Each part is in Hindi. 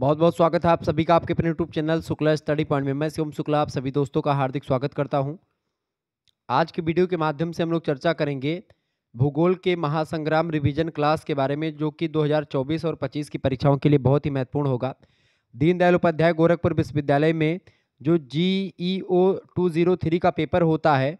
बहुत बहुत स्वागत है आप सभी का आपके अपने YouTube channel Shukla study point में मैं शिवम शुक्ला आप सभी दोस्तों का हार्दिक स्वागत करता हूं आज के वीडियो के माध्यम से हम लोग चर्चा करेंगे भूगोल के महासंग्राम रिवीजन क्लास के बारे में जो कि 2024 और 25 की परीक्षाओं के लिए बहुत ही महत्वपूर्ण होगा दीनदयाल उपाध्याय गोरखपुर विश्वविद्यालय में जो G E O two zero three का पेपर होता है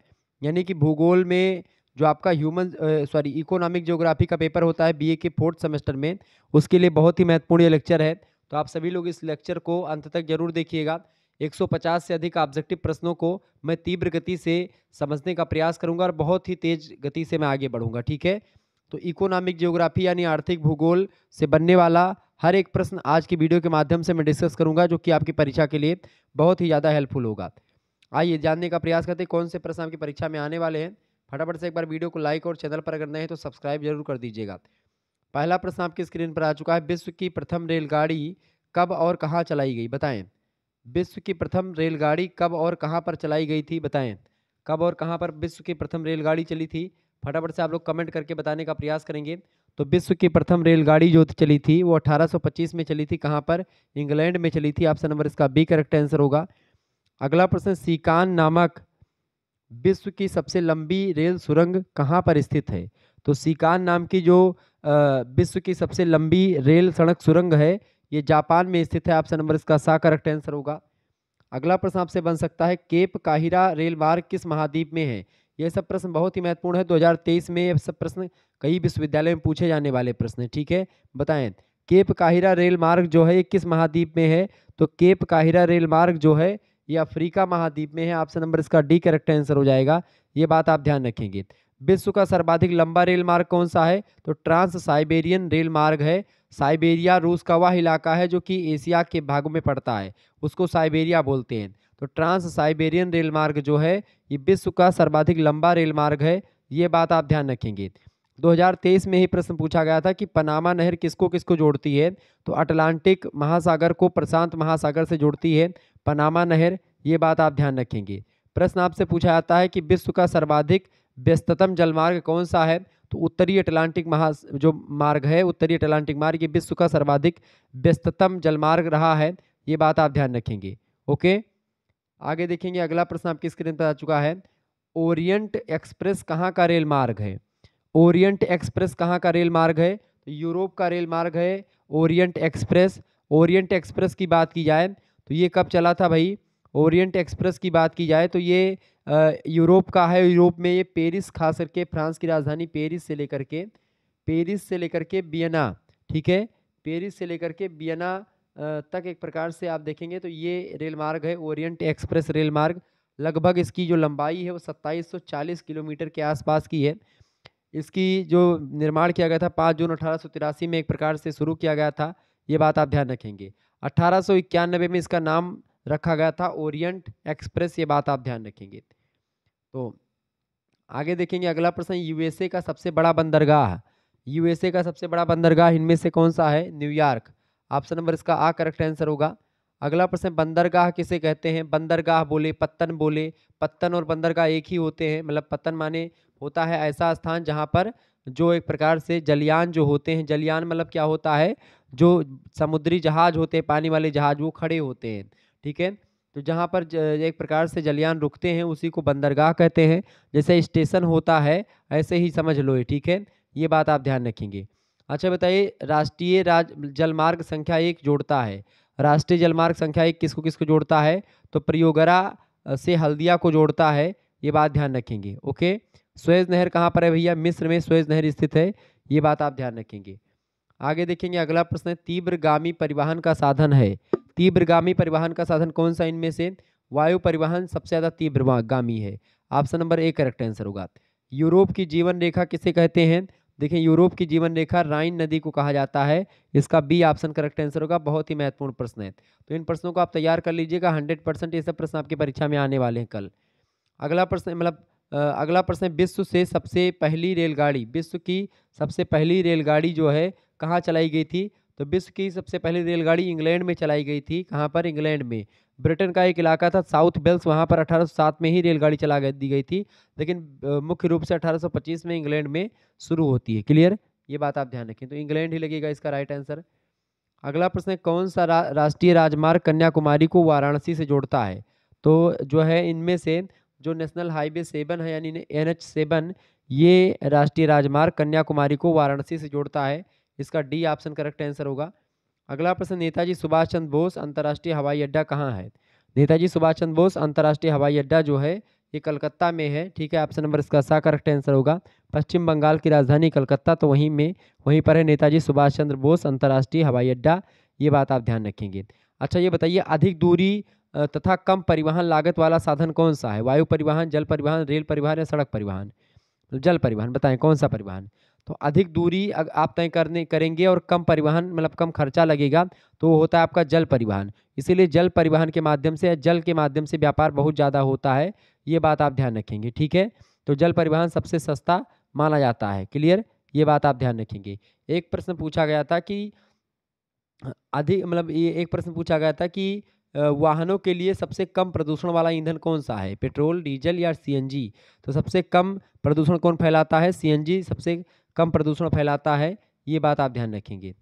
यानी कि भूगोल में जो आपका ह्यूमन सॉरी इकोनॉमिक ज्योग्राफी का पेपर होता है बीए के फोर्थ सेमेस्टर में उसके लिए बहुत ही महत्वपूर्ण ये लेक्चर है तो आप सभी लोग इस लेक्चर को अंत तक जरूर देखिएगा 150 से अधिक ऑब्जेक्टिव प्रश्नों को मैं तीव्र गति से समझने का प्रयास करूंगा और बहुत ही तेज गति से मैं आगे बढ़ूंगा ठीक है तो इकोनॉमिक जियोग्राफी यानी आर्थिक भूगोल से बनने वाला हर एक प्रश्न आज की वीडियो के माध्यम से मैं डिस्कस करूंगा जो कि आपकी परीक्षा के लिए बहुत ही ज़्यादा हेल्पफुल होगा आइए जानने का प्रयास करते हैं कौन से प्रश्न आपकी परीक्षा में आने वाले हैं फटाफट से एक बार वीडियो को लाइक और चैनल पर अगर नए हैं तो सब्सक्राइब जरूर कर दीजिएगा पहला प्रश्न आपकी स्क्रीन पर आ चुका है विश्व की प्रथम रेलगाड़ी कब और कहाँ चलाई गई बताएं विश्व की प्रथम रेलगाड़ी कब और कहाँ पर चलाई गई थी बताएं कब और कहाँ पर विश्व की प्रथम रेलगाड़ी चली थी फटाफट से आप लोग कमेंट करके बताने का प्रयास करेंगे तो विश्व की प्रथम रेलगाड़ी जो चली थी वो 1825 में चली थी कहाँ पर इंग्लैंड में चली थी ऑप्शन नंबर इसका बी करेक्ट आंसर होगा अगला प्रश्न सीकान नामक विश्व की सबसे लंबी रेल सुरंग कहाँ पर स्थित है तो सीकान नाम की जो विश्व की सबसे लंबी रेल सड़क सुरंग है ये जापान में स्थित है ऑप्शन नंबर इसका सा करेक्ट आंसर होगा अगला प्रश्न आपसे बन सकता है केप काहिरा रेल मार्ग किस महाद्वीप में है यह सब प्रश्न बहुत ही महत्वपूर्ण है 2023 में यह सब प्रश्न कई विश्वविद्यालय में पूछे जाने वाले प्रश्न ठीक है बताएं केप काहिरा रेल मार्ग जो है ये किस महाद्वीप में है तो केप काहिरा रेल मार्ग जो है ये अफ्रीका महाद्वीप में है ऑप्शन नंबर इसका डी करेक्ट आंसर हो जाएगा ये बात आप ध्यान रखेंगे विश्व का सर्वाधिक लंबा रेल मार्ग कौन सा है तो ट्रांस साइबेरियन रेल मार्ग है साइबेरिया रूस का वह इलाका है जो कि एशिया के भागों में पड़ता है उसको साइबेरिया बोलते हैं तो ट्रांस साइबेरियन रेल मार्ग जो है ये विश्व का सर्वाधिक लंबा रेल मार्ग है ये बात आप ध्यान रखेंगे 2023 में ही प्रश्न पूछा गया था कि पनामा नहर किसको किसको जोड़ती है तो अटलांटिक महासागर को प्रशांत महासागर से जोड़ती है पनामा नहर ये बात आप ध्यान रखेंगे प्रश्न आपसे पूछा जाता है कि विश्व का सर्वाधिक व्यस्ततम जलमार्ग कौन सा है तो उत्तरी अटलांटिक महा जो मार्ग है उत्तरी अटलांटिक मार्ग ये विश्व का सर्वाधिक व्यस्ततम जलमार्ग रहा है ये बात आप ध्यान रखेंगे ओके आगे देखेंगे अगला प्रश्न आपकी स्क्रीन पर आ चुका है ओरिएंट एक्सप्रेस कहाँ का रेल मार्ग है ओरिएंट एक्सप्रेस कहाँ का रेल मार्ग है तो यूरोप का रेल मार्ग है ओरिएंट एक्सप्रेस ओरिएंट एक्सप्रेस की बात की जाए तो ये कब चला था भाई ओरिएंट एक्सप्रेस की बात की जाए तो ये यूरोप का है यूरोप में ये पेरिस खास करके फ्रांस की राजधानी पेरिस से लेकर के पेरिस से लेकर के बियना ठीक है पेरिस से लेकर के बियना तक एक प्रकार से आप देखेंगे तो ये रेल मार्ग है ओरिएंट एक्सप्रेस रेल मार्ग लगभग इसकी जो लंबाई है वो 2740 किलोमीटर के आसपास की है इसकी जो निर्माण किया गया था पाँच जून अठारह में एक प्रकार से शुरू किया गया था ये बात आप ध्यान रखेंगे अठारह में इसका नाम रखा गया था ओरिएंट एक्सप्रेस ये बात आप ध्यान रखेंगे तो आगे देखेंगे अगला प्रश्न यूएसए का सबसे बड़ा बंदरगाह यूएसए का सबसे बड़ा बंदरगाह इनमें से कौन सा है न्यूयॉर्क ऑप्शन नंबर इसका आ करेक्ट आंसर होगा अगला प्रश्न बंदरगाह किसे कहते हैं बंदरगाह बोले पत्तन बोले पत्तन और बंदरगाह एक ही होते हैं मतलब पत्तन माने होता है ऐसा स्थान जहाँ पर जो एक प्रकार से जलियान जो होते हैं जलियान मतलब क्या होता है जो समुद्री जहाज होते हैं पानी वाले जहाज वो खड़े होते हैं ठीक है तो जहाँ पर एक प्रकार से जलियान रुकते हैं उसी को बंदरगाह कहते हैं जैसे स्टेशन होता है ऐसे ही समझ लो ठीक है ये बात आप ध्यान रखेंगे अच्छा बताइए राष्ट्रीय राज जलमार्ग संख्या एक जोड़ता है राष्ट्रीय जलमार्ग संख्या एक किसको किसको जोड़ता है तो प्रयोगरा से हल्दिया को जोड़ता है ये बात ध्यान रखेंगे ओके स्वेज नहर कहाँ पर है भैया मिस्र में स्वेज नहर स्थित है ये बात आप ध्यान रखेंगे आगे देखेंगे अगला प्रश्न है तीव्रगामी परिवहन का साधन है तीव्रगामी परिवहन का साधन कौन सा इनमें से वायु परिवहन सबसे ज़्यादा तीव्रगामी है option number A correct answer होगा यूरोप की जीवन रेखा किसे कहते हैं देखिए यूरोप की जीवन रेखा राइन नदी को कहा जाता है इसका बी ऑप्शन करेक्ट आंसर होगा बहुत ही महत्वपूर्ण प्रश्न है तो इन प्रश्नों को आप तैयार कर लीजिएगा हंड्रेड परसेंट ये सब प्रश्न आपकी परीक्षा में आने वाले हैं कल अगला प्रश्न मतलब अगला प्रश्न विश्व से सबसे पहली रेलगाड़ी विश्व की सबसे पहली रेलगाड़ी जो है कहाँ चलाई गई थी तो विश्व की सबसे पहली रेलगाड़ी इंग्लैंड में चलाई गई थी कहाँ पर इंग्लैंड में ब्रिटेन का एक इलाका था साउथ वेल्स वहाँ पर 1807 में ही रेलगाड़ी चला दी गई थी लेकिन मुख्य रूप से 1825 में इंग्लैंड में शुरू होती है क्लियर ये बात आप ध्यान रखें तो इंग्लैंड ही लगेगा इसका राइट आंसर अगला प्रश्न है कौन सा रा, राष्ट्रीय राजमार्ग कन्याकुमारी को वाराणसी से जोड़ता है तो जो है इनमें से जो नेशनल हाईवे सेवन है यानी एन एच सेवन ये राष्ट्रीय राजमार्ग कन्याकुमारी को वाराणसी से जोड़ता है इसका डी ऑप्शन करेक्ट आंसर होगा अगला प्रश्न नेताजी सुभाष चंद्र बोस अंतर्राष्ट्रीय हवाई अड्डा कहाँ है नेताजी सुभाष चंद्र बोस अंतर्राष्ट्रीय हवाई अड्डा जो है ये कलकत्ता में है ठीक है ऑप्शन नंबर इसका सा करेक्ट आंसर होगा पश्चिम बंगाल की राजधानी कलकत्ता तो वहीं में वहीं पर है नेताजी सुभाष चंद्र बोस अंतर्राष्ट्रीय हवाई अड्डा ये बात आप ध्यान रखेंगे अच्छा ये बताइए अधिक दूरी तथा कम परिवहन लागत वाला साधन कौन सा है वायु परिवहन जल परिवहन रेल परिवहन या सड़क परिवहन जल परिवहन बताएं कौन सा परिवहन तो अधिक दूरी आप तय करने करेंगे और कम परिवहन मतलब कम खर्चा लगेगा तो होता है आपका जल परिवहन इसीलिए जल परिवहन के माध्यम से या जल के माध्यम से व्यापार बहुत ज़्यादा होता है ये बात आप ध्यान रखेंगे ठीक है तो जल परिवहन सबसे सस्ता माना जाता है क्लियर ये बात आप ध्यान रखेंगे एक प्रश्न पूछा गया था कि अधिक मतलब ये एक प्रश्न पूछा गया था कि वाहनों के लिए सबसे कम प्रदूषण वाला ईंधन कौन सा है पेट्रोल डीजल या सीएनजी तो सबसे कम प्रदूषण कौन फैलाता है सीएनजी सबसे कम प्रदूषण फैलाता है ये बात आप ध्यान रखेंगे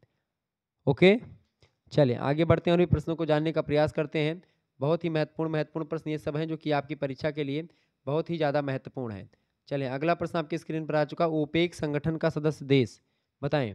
ओके चलिए आगे बढ़ते हैं और भी प्रश्नों को जानने का प्रयास करते हैं बहुत ही महत्वपूर्ण महत्वपूर्ण प्रश्न ये सब हैं जो कि आपकी परीक्षा के लिए बहुत ही ज़्यादा महत्वपूर्ण है चले अगला प्रश्न आपकी स्क्रीन पर आ चुका ओपेक संगठन का सदस्य देश बताएं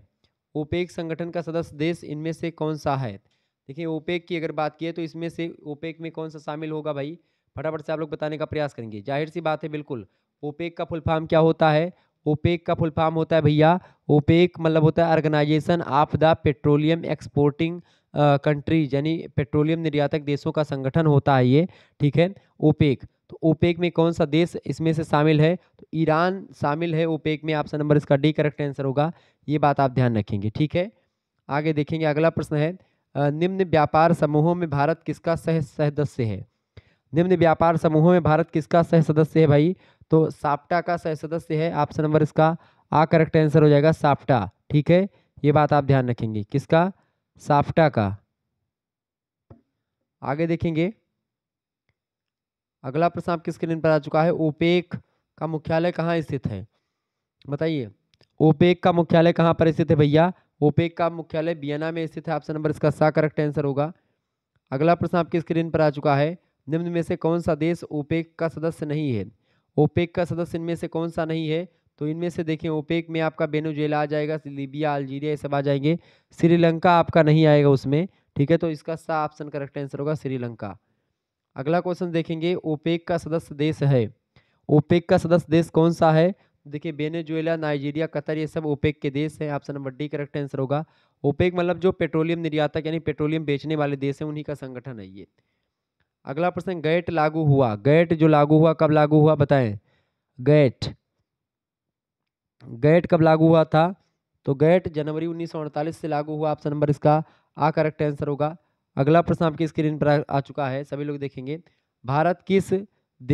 ओपेक संगठन का सदस्य देश इनमें से कौन सा है देखिए ओपेक की अगर बात की है तो इसमें से ओपेक में कौन सा शामिल होगा भाई फटाफट से आप लोग बताने का प्रयास करेंगे जाहिर सी बात है बिल्कुल ओपेक का फुल फॉर्म क्या होता है ओपेक का फुल फॉर्म होता है भैया ओपेक मतलब होता है organisation of the petroleum exporting countries यानी पेट्रोलियम निर्यातक देशों का संगठन होता है ये ठीक है ओपेक तो ओपेक में कौन सा देश इसमें से शामिल है तो ईरान शामिल है ओपेक में ऑप्शन नंबर इसका डी करेक्ट आंसर होगा ये बात आप ध्यान रखेंगे ठीक है आगे देखेंगे अगला प्रश्न है निम्न व्यापार समूहों में भारत किसका सह सदस्य है निम्न व्यापार समूहों में भारत किसका सह सदस्य है भाई तो साप्टा का सह सदस्य है ऑप्शन नंबर इसका आ करेक्ट आंसर हो जाएगा साप्टा ठीक है ये बात आप ध्यान रखेंगे किसका साफ्टा का आगे देखेंगे अगला प्रश्न आपकी स्क्रीन पर आ चुका है ओपेक का मुख्यालय कहाँ स्थित है बताइए ओपेक का मुख्यालय कहाँ पर स्थित है भैया ओपेक का मुख्यालय बियना में स्थित है ऑप्शन नंबर इसका सा करेक्ट आंसर होगा अगला प्रश्न आपकी स्क्रीन पर आ चुका है निम्न में से कौन सा देश ओपेक का सदस्य नहीं है ओपेक का सदस्य इनमें से कौन सा नहीं है तो इनमें से देखें ओपेक में आपका बेनोजेला आ जाएगा लीबिया अल्जीरिया ये सब आ जाएंगे श्रीलंका आपका नहीं आएगा उसमें ठीक है तो इसका सा ऑप्शन करेक्ट आंसर होगा श्रीलंका अगला क्वेश्चन देखेंगे ओपेक का सदस्य देश है ओपेक का सदस्य देश कौन सा है देखिए बेनेजुएला नाइजीरिया कतर ये सब ओपेक के देश हैं option number D correct answer होगा ओपेक मतलब जो पेट्रोलियम निर्यातक यानी पेट्रोलियम बेचने वाले देश हैं उन्हीं का संगठन है ये अगला प्रश्न गैट लागू हुआ गैट जो लागू हुआ कब लागू हुआ बताएं गैट गैट कब लागू हुआ था तो गैट जनवरी उन्नीस से लागू हुआ ऑप्शन नंबर इसका आ करेक्ट आंसर होगा अगला प्रश्न आपकी स्क्रीन पर आ चुका है सभी लोग देखेंगे भारत किस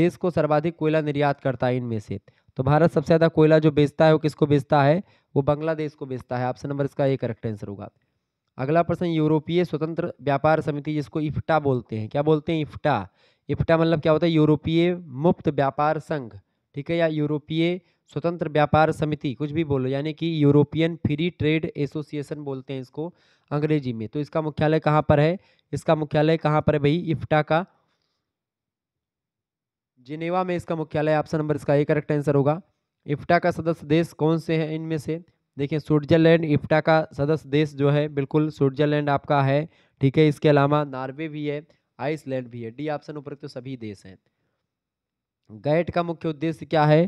देश को सर्वाधिक कोयला निर्यात करता है इनमें से तो भारत सबसे ज़्यादा कोयला जो बेचता है वो किसको बेचता है वो बांग्लादेश को बेचता है ऑप्शन नंबर इसका ये करेक्ट आंसर होगा अगला प्रश्न यूरोपीय स्वतंत्र व्यापार समिति जिसको इफ्टा बोलते हैं क्या बोलते हैं इफ्टा इफ्टा मतलब क्या होता है यूरोपीय मुफ्त व्यापार संघ ठीक है या यूरोपीय स्वतंत्र व्यापार समिति कुछ भी बोलो यानी कि यूरोपियन फ्री ट्रेड एसोसिएशन बोलते हैं इसको अंग्रेजी में तो इसका मुख्यालय कहाँ पर है इसका मुख्यालय कहाँ पर है भाई इफ्टा का जिनेवा में इसका मुख्यालय ऑप्शन नंबर इसका एक करेक्ट आंसर होगा इफ्टा का सदस्य देश कौन से हैं इनमें से देखिए स्विट्जरलैंड इफ्टा का सदस्य देश जो है बिल्कुल स्विट्जरलैंड आपका है ठीक है इसके अलावा नॉर्वे भी है आइसलैंड भी है डी ऑप्शन उपरोक्त तो सभी देश हैं गैट का मुख्य उद्देश्य क्या है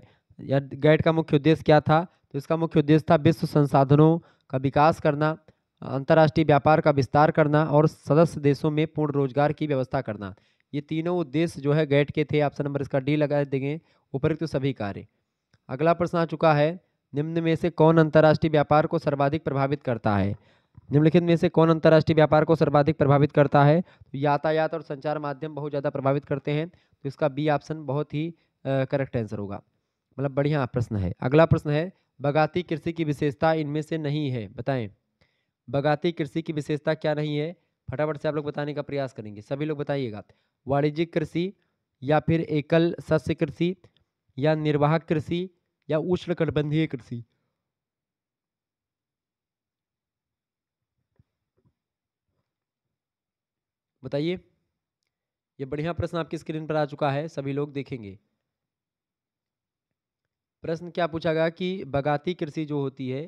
या गैट का मुख्य उद्देश्य क्या था तो इसका मुख्य उद्देश्य था विश्व संसाधनों का विकास करना अंतर्राष्ट्रीय व्यापार का विस्तार करना और सदस्य देशों में पूर्ण रोजगार की व्यवस्था करना ये तीनों उद्देश्य जो है गैट के थे ऑप्शन नंबर इसका डी लगा देंगे उपरुक्त तो सभी कार्य अगला प्रश्न आ चुका है निम्न में से कौन अंतर्राष्ट्रीय व्यापार को सर्वाधिक प्रभावित करता है निम्नलिखित में से कौन अंतर्राष्ट्रीय व्यापार को सर्वाधिक प्रभावित करता है तो यातायात और संचार माध्यम बहुत ज़्यादा प्रभावित करते हैं तो इसका बी ऑप्शन बहुत ही करेक्ट आंसर होगा मतलब बढ़िया प्रश्न है अगला प्रश्न है बगाती कृषि की विशेषता इनमें से नहीं है बताएं बगाती कृषि की विशेषता क्या नहीं है फटाफट से आप लोग बताने का प्रयास करेंगे सभी लोग बताइएगा वाणिज्यिक कृषि या फिर एकल सस्य कृषि या निर्वाहक कृषि या उष्णकटिबंधीय कृषि बताइए ये बढ़िया प्रश्न आपकी स्क्रीन पर आ चुका है सभी लोग देखेंगे प्रश्न क्या पूछा गया कि बगाती कृषि जो होती है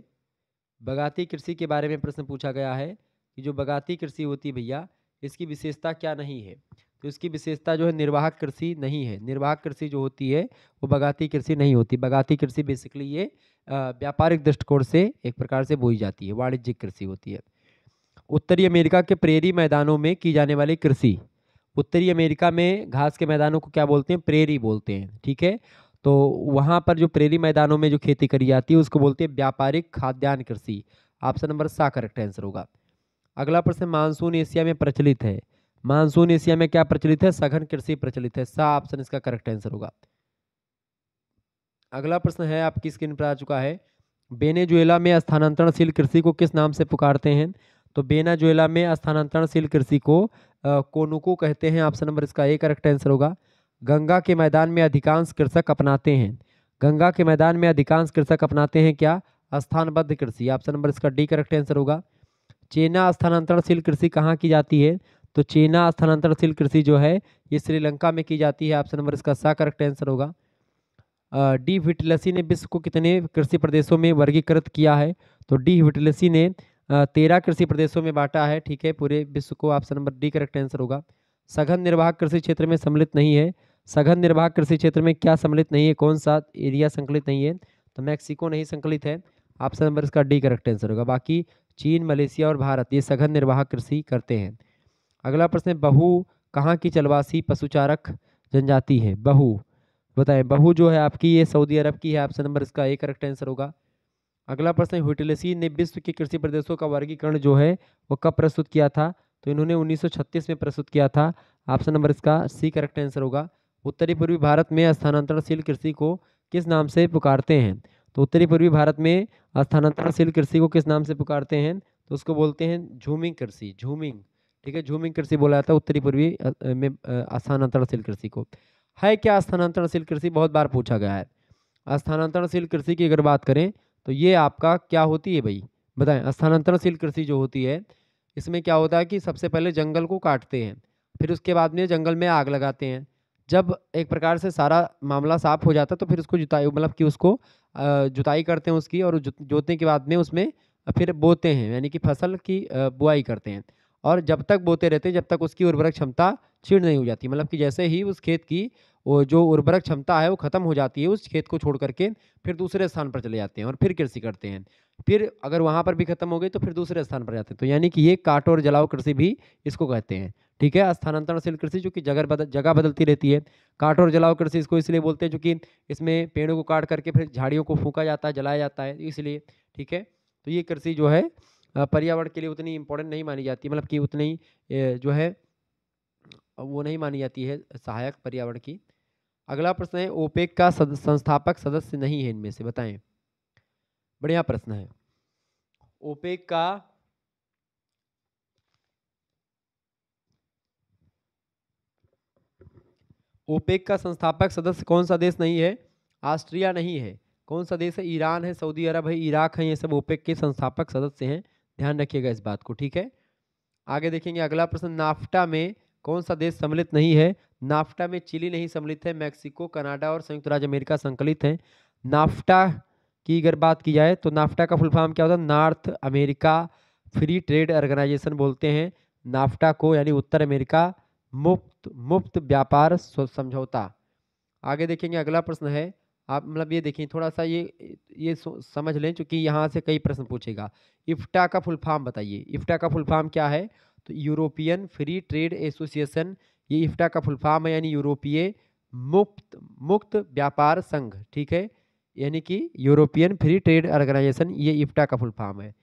बगाती कृषि के बारे में प्रश्न पूछा गया है कि जो बगाती कृषि होती है भैया इसकी विशेषता क्या नहीं है तो इसकी विशेषता जो है निर्वाहक कृषि नहीं है निर्वाहक कृषि जो होती है वो बगाती कृषि नहीं होती बगाती कृषि बेसिकली ये व्यापारिक दृष्टिकोण से एक प्रकार से बोई जाती है वाणिज्यिक कृषि होती है उत्तरी अमेरिका के प्रेरी मैदानों में की जाने वाली कृषि उत्तरी अमेरिका में घास के मैदानों को क्या बोलते हैं प्रेरी बोलते हैं ठीक है तो वहाँ पर जो प्रेरी मैदानों में जो खेती करी जाती है उसको बोलते हैं व्यापारिक खाद्यान्न कृषि ऑप्शन नंबर सा करेक्ट आंसर होगा अगला प्रश्न मानसून एशिया में प्रचलित है मानसून एशिया में क्या प्रचलित है सघन कृषि प्रचलित है सा ऑप्शन इसका करेक्ट आंसर होगा अगला प्रश्न है आपकी स्क्रीन पर आ चुका है बेनेजुएला में स्थानांतरणशील कृषि को किस नाम से पुकारते हैं तो बेनाजुएला में स्थानांतरणशील कृषि को कोनुको कहते हैं ऑप्शन नंबर इसका ए करेक्ट आंसर होगा गंगा के मैदान में अधिकांश कृषक अपनाते हैं गंगा के मैदान में अधिकांश कृषक अपनाते हैं क्या स्थानबद्ध कृषि ऑप्शन नंबर इसका डी करेक्ट आंसर होगा चेना स्थानांतरणशील कृषि कहाँ की जाती है तो चीना स्थानांतरशील कृषि जो है ये श्रीलंका में की जाती है ऑप्शन नंबर इसका सा करेक्ट आंसर होगा डी विटलसी ने विश्व को कितने कृषि प्रदेशों में वर्गीकृत किया है तो डी विटलसी ने तेरह कृषि प्रदेशों में बांटा है ठीक है पूरे विश्व को option number D correct answer होगा सघन निर्वाह कृषि क्षेत्र में सम्मिलित नहीं है सघन निर्वाहक कृषि क्षेत्र में क्या सम्मिलित नहीं है कौन सा एरिया संकलित नहीं है तो मैक्सिको नहीं संकलित है ऑप्शन नंबर इसका डी करेक्ट आंसर होगा बाकी चीन मलेशिया और भारत ये सघन निर्वाहक कृषि करते हैं अगला प्रश्न है बहू कहाँ की चलवासी पशुचारक जनजाति है बहू बताएं बहू जो है आपकी ये सऊदी अरब की है ऑप्शन नंबर इसका एक करेक्ट आंसर होगा अगला प्रश्न हुटलसी ने विश्व के कृषि प्रदेशों का वर्गीकरण जो है वो कब प्रस्तुत किया था तो इन्होंने 1936 में प्रस्तुत किया था ऑप्शन नंबर इसका सी करेक्ट आंसर होगा उत्तरी पूर्वी भारत में स्थानांतरणशील कृषि को किस नाम से पुकारते हैं तो उत्तरी पूर्वी भारत में स्थानांतरणशील कृषि को किस नाम से पुकारते हैं तो उसको बोलते हैं झूमिंग कृषि झूमिंग ठीक है झूमिंग कृषि बोला जाता है उत्तरी पूर्वी में स्थानांतरणशील कृषि को है क्या स्थानांतरणशील कृषि बहुत बार पूछा गया है स्थानांतरणशील कृषि की अगर बात करें तो ये आपका क्या होती है भाई बताएं स्थानांतरणशील कृषि जो होती है इसमें क्या होता है कि सबसे पहले जंगल को काटते हैं फिर उसके बाद में जंगल में आग लगाते हैं जब एक प्रकार से सारा मामला साफ हो जाता है तो फिर उसको जुताई मतलब कि उसको जुताई करते हैं उसकी और जोतने के बाद में उसमें फिर बोते हैं यानी कि फसल की बुआई करते हैं और जब तक बोते रहते हैं जब तक उसकी उर्वरक क्षमता छीण नहीं हो जाती मतलब कि जैसे ही उस खेत की वो जो उर्वरक क्षमता है वो खत्म हो जाती है उस खेत को छोड़ करके फिर दूसरे स्थान पर चले जाते हैं और फिर कृषि करते हैं फिर अगर वहाँ पर भी खत्म हो गई तो फिर दूसरे स्थान पर जाते हैं तो यानी कि ये काट और जलाओ कृषि भी इसको कहते हैं ठीक है स्थानांतरणशील कृषि जो कि जगह बदल जगह बदलती रहती है काट और जलाओ कृषि इसको इसलिए बोलते हैं जो इसमें पेड़ों को काट करके फिर झाड़ियों को फूका जाता है जलाया जाता है तो इसलिए ठीक है तो ये कृषि जो है पर्यावरण के लिए उतनी इम्पोर्टेंट नहीं मानी जाती मतलब कि उतनी जो है वो नहीं मानी जाती है सहायक पर्यावरण की अगला प्रश्न है ओपेक का सद, संस्थापक सदस्य नहीं है इनमें से बताएं बढ़िया प्रश्न है ओपेक का ओपेक का संस्थापक सदस्य कौन सा देश नहीं है ऑस्ट्रिया नहीं है कौन सा देश है ईरान है सऊदी अरब है इराक है ये सब ओपेक के संस्थापक सदस्य हैं ध्यान रखिएगा इस बात को ठीक है आगे देखेंगे अगला प्रश्न नाफ्टा में कौन सा देश सम्मिलित नहीं है नाफ्टा में चिली नहीं सम्मिलित है मैक्सिको कनाडा और संयुक्त राज्य अमेरिका संकलित हैं नाफ्टा की अगर बात की जाए तो नाफ्टा का फुल फॉर्म क्या होता है North America free trade organisation बोलते हैं नाफ्टा को यानी उत्तर अमेरिका मुफ्त मुफ्त व्यापार समझौता आगे देखेंगे अगला प्रश्न है आप मतलब ये देखिए थोड़ा सा ये ये समझ लें चूँकि यहाँ से कई प्रश्न पूछेगा इफ्टा का फुल फॉर्म बताइए इफ्टा का फुल फॉर्म क्या है तो यूरोपियन फ्री ट्रेड एसोसिएशन ये इफ्टा का फुल फॉर्म है यानी यूरोपीय मुक्त मुक्त व्यापार संघ ठीक है यानी कि यूरोपियन फ्री ट्रेड ऑर्गेनाइजेशन ये इफ्टा का फुल फॉर्म है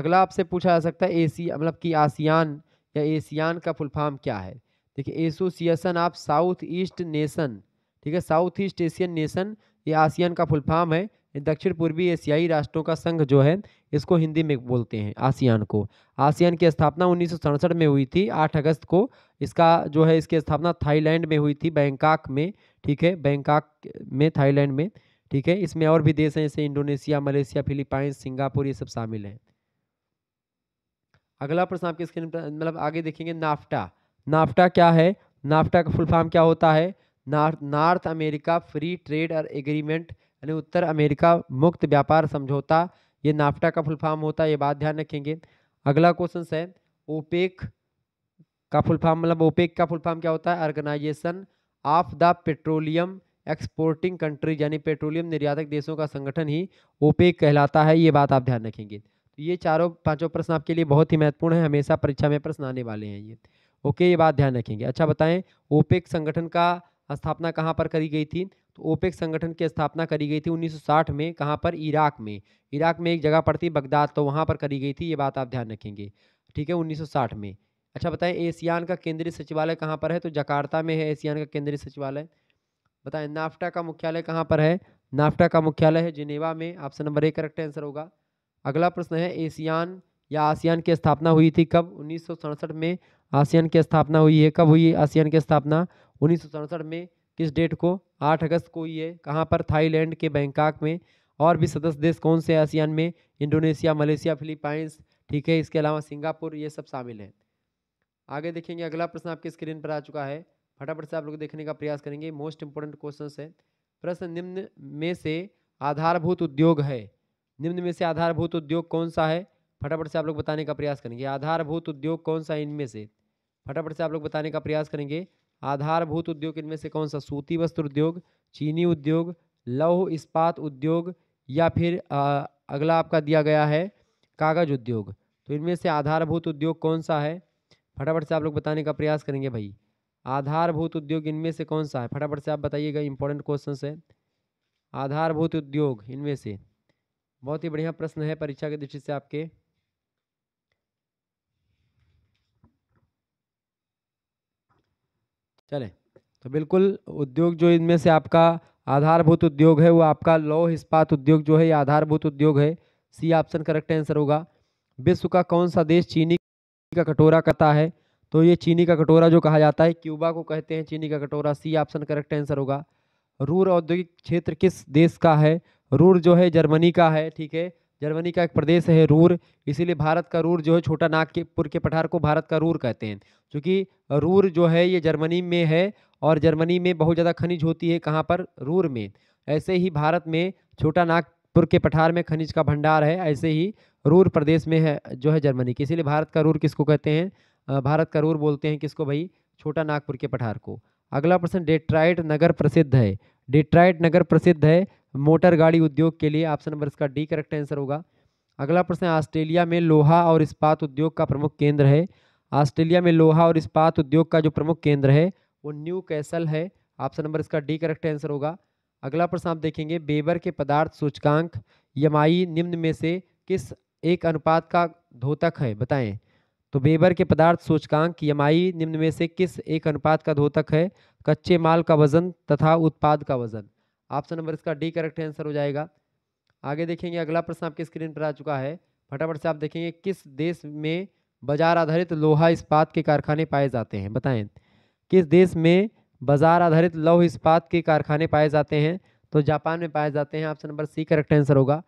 अगला आपसे पूछा जा सकता है एसी मतलब कि आसियान या एशियान का फुल फॉर्म क्या है देखिए association of South East nation ठीक है साउथ ईस्ट एशियन नेशन ये आसियान का फुल फॉर्म है दक्षिण पूर्वी एशियाई राष्ट्रों का संघ जो है इसको हिंदी में बोलते हैं आसियान को आसियान की स्थापना उन्नीस में हुई थी 8 अगस्त को इसका जो है इसकी स्थापना थाईलैंड में हुई थी बैंकॉक में ठीक है बैंकॉक में थाईलैंड में ठीक है इसमें और भी देश हैं जैसे इंडोनेशिया मलेशिया फिलीपाइंस सिंगापुर ये सब शामिल हैं अगला प्रश्न आपके स्क्रीन पर मतलब आगे देखेंगे नाफ्टा नाफ्टा क्या है नाफ्टा का फुल फॉर्म क्या होता है North North America free trade और एग्रीमेंट यानी उत्तर अमेरिका मुक्त व्यापार समझौता ये नाफ्टा का फुल फॉर्म होता है ये बात ध्यान रखेंगे अगला क्वेश्चन है ओपेक का फुल फॉर्म मतलब ओपेक का फुल फॉर्म क्या होता है organisation of the petroleum exporting countries यानी पेट्रोलियम निर्यातक देशों का संगठन ही ओपेक कहलाता है ये बात आप ध्यान रखेंगे तो ये चारों पाँचों प्रश्न आपके लिए बहुत ही महत्वपूर्ण है हमेशा परीक्षा में प्रश्न आने वाले हैं ये ओके ये बात ध्यान रखेंगे अच्छा बताएं ओपेक संगठन का स्थापना कहाँ पर करी गई थी तो ओपेक संगठन की स्थापना करी गई थी 1960 में कहाँ पर इराक में इराक में एक जगह पड़ती बगदाद तो वहाँ पर करी गई थी ये बात आप ध्यान रखेंगे ठीक है 1960 में अच्छा बताएं एशियान का केंद्रीय सचिवालय कहाँ पर है तो जकार्ता में है एशियान का केंद्रीय सचिवालय बताएं नाफ्टा का मुख्यालय कहाँ पर है नाफ्टा का मुख्यालय है जिनेवा में ऑप्शन नंबर एक करेक्ट आंसर होगा अगला प्रश्न है एशियान या आसियान की स्थापना हुई थी कब उन्नीस में आसियान की स्थापना हुई है कब हुई है आसियान की स्थापना उन्नीस में किस डेट को आठ अगस्त को हुई है कहाँ पर थाईलैंड के बैंकॉक में और भी सदस्य देश कौन से आसियान में इंडोनेशिया मलेशिया फिलीपाइंस ठीक है इसके अलावा सिंगापुर ये सब शामिल हैं आगे देखेंगे अगला प्रश्न आपके स्क्रीन पर आ चुका है फटाफट से आप लोग देखने का प्रयास करेंगे मोस्ट इंपोर्टेंट क्वेश्चन है प्रश्न निम्न में से आधारभूत उद्योग है निम्न में से आधारभूत उद्योग कौन सा है फटाफट से आप लोग बताने का प्रयास करेंगे आधारभूत उद्योग कौन सा इनमें से फटाफट से आप लोग बताने का प्रयास करेंगे आधारभूत उद्योग इनमें से कौन सा सूती वस्त्र उद्योग चीनी उद्योग लौह इस्पात उद्योग या फिर आ, अगला आपका दिया गया है कागज उद्योग तो इनमें से आधारभूत उद्योग कौन सा है फटाफट से आप लोग बताने का प्रयास करेंगे भाई आधारभूत उद्योग इनमें से कौन सा है फटाफट से आप बताइएगा इंपॉर्टेंट क्वेश्चन है आधारभूत उद्योग इनमें से बहुत ही बढ़िया प्रश्न है परीक्षा की दृष्टि से आपके चले तो बिल्कुल उद्योग जो इनमें से आपका आधारभूत उद्योग है वो आपका लौह इस्पात उद्योग जो है ये आधारभूत उद्योग है सी ऑप्शन करेक्ट आंसर होगा विश्व का कौन सा देश चीनी का कटोरा कहता है तो ये चीनी का कटोरा जो कहा जाता है क्यूबा को कहते हैं चीनी का कटोरा सी ऑप्शन करेक्ट आंसर होगा रूर औद्योगिक क्षेत्र किस देश का है रूर जो है जर्मनी का है ठीक है जर्मनी का एक प्रदेश है रूर इसीलिए भारत का रूर जो है छोटा नागपुर के पठार को भारत का रूर कहते हैं क्योंकि रूर जो है ये जर्मनी में है और जर्मनी में बहुत ज़्यादा खनिज होती है कहाँ पर रूर में ऐसे ही भारत में छोटा नागपुर के पठार में खनिज का भंडार है ऐसे ही रूर प्रदेश में है जो है जर्मनी की इसीलिए भारत का रूर किसको कहते हैं भारत का रूर बोलते हैं किसको भाई छोटा नागपुर के पठार को अगला प्रश्न डेट्राइट नगर प्रसिद्ध है डेट्राइट नगर प्रसिद्ध है मोटर गाड़ी उद्योग के लिए ऑप्शन नंबर इसका डी करेक्ट आंसर होगा अगला प्रश्न ऑस्ट्रेलिया में लोहा और इस्पात उद्योग का प्रमुख केंद्र है ऑस्ट्रेलिया में लोहा और इस्पात उद्योग का जो प्रमुख केंद्र है वो न्यू कैसल है ऑप्शन नंबर इसका डी करेक्ट आंसर होगा अगला प्रश्न आप देखेंगे बेबर के पदार्थ सूचकांक यमाई निम्न में से किस एक अनुपात का धोतक है बताएं तो बेबर के पदार्थ सूचकांक की यमाई निम्न में से किस एक अनुपात का धोतक है कच्चे माल का वजन तथा उत्पाद का वजन ऑप्शन नंबर इसका डी करेक्ट आंसर हो जाएगा आगे देखेंगे अगला प्रश्न आपके स्क्रीन पर आ चुका है फटाफट से आप देखेंगे किस देश में बाजार आधारित लोहा इस्पात के कारखाने पाए जाते हैं बताएं किस देश में बाजार आधारित लौह इस्पात के कारखाने पाए जाते हैं तो जापान में पाए जाते हैं option number C correct answer होगा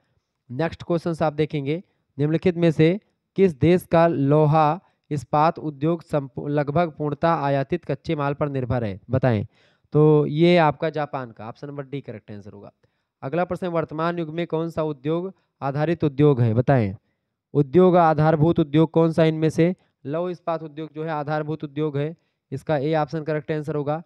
नेक्स्ट क्वेश्चन आप देखेंगे निम्नलिखित में से किस देश का लोहा इस्पात उद्योग लगभग पूर्णतः आयातित कच्चे माल पर निर्भर है बताएं तो ये आपका जापान का option number D correct answer होगा अगला प्रश्न वर्तमान युग में कौन सा उद्योग आधारित उद्योग है बताएं उद्योग आधारभूत उद्योग कौन सा इनमें से लौ इस्पात उद्योग जो है आधारभूत उद्योग है इसका ए ऑप्शन करेक्ट आंसर होगा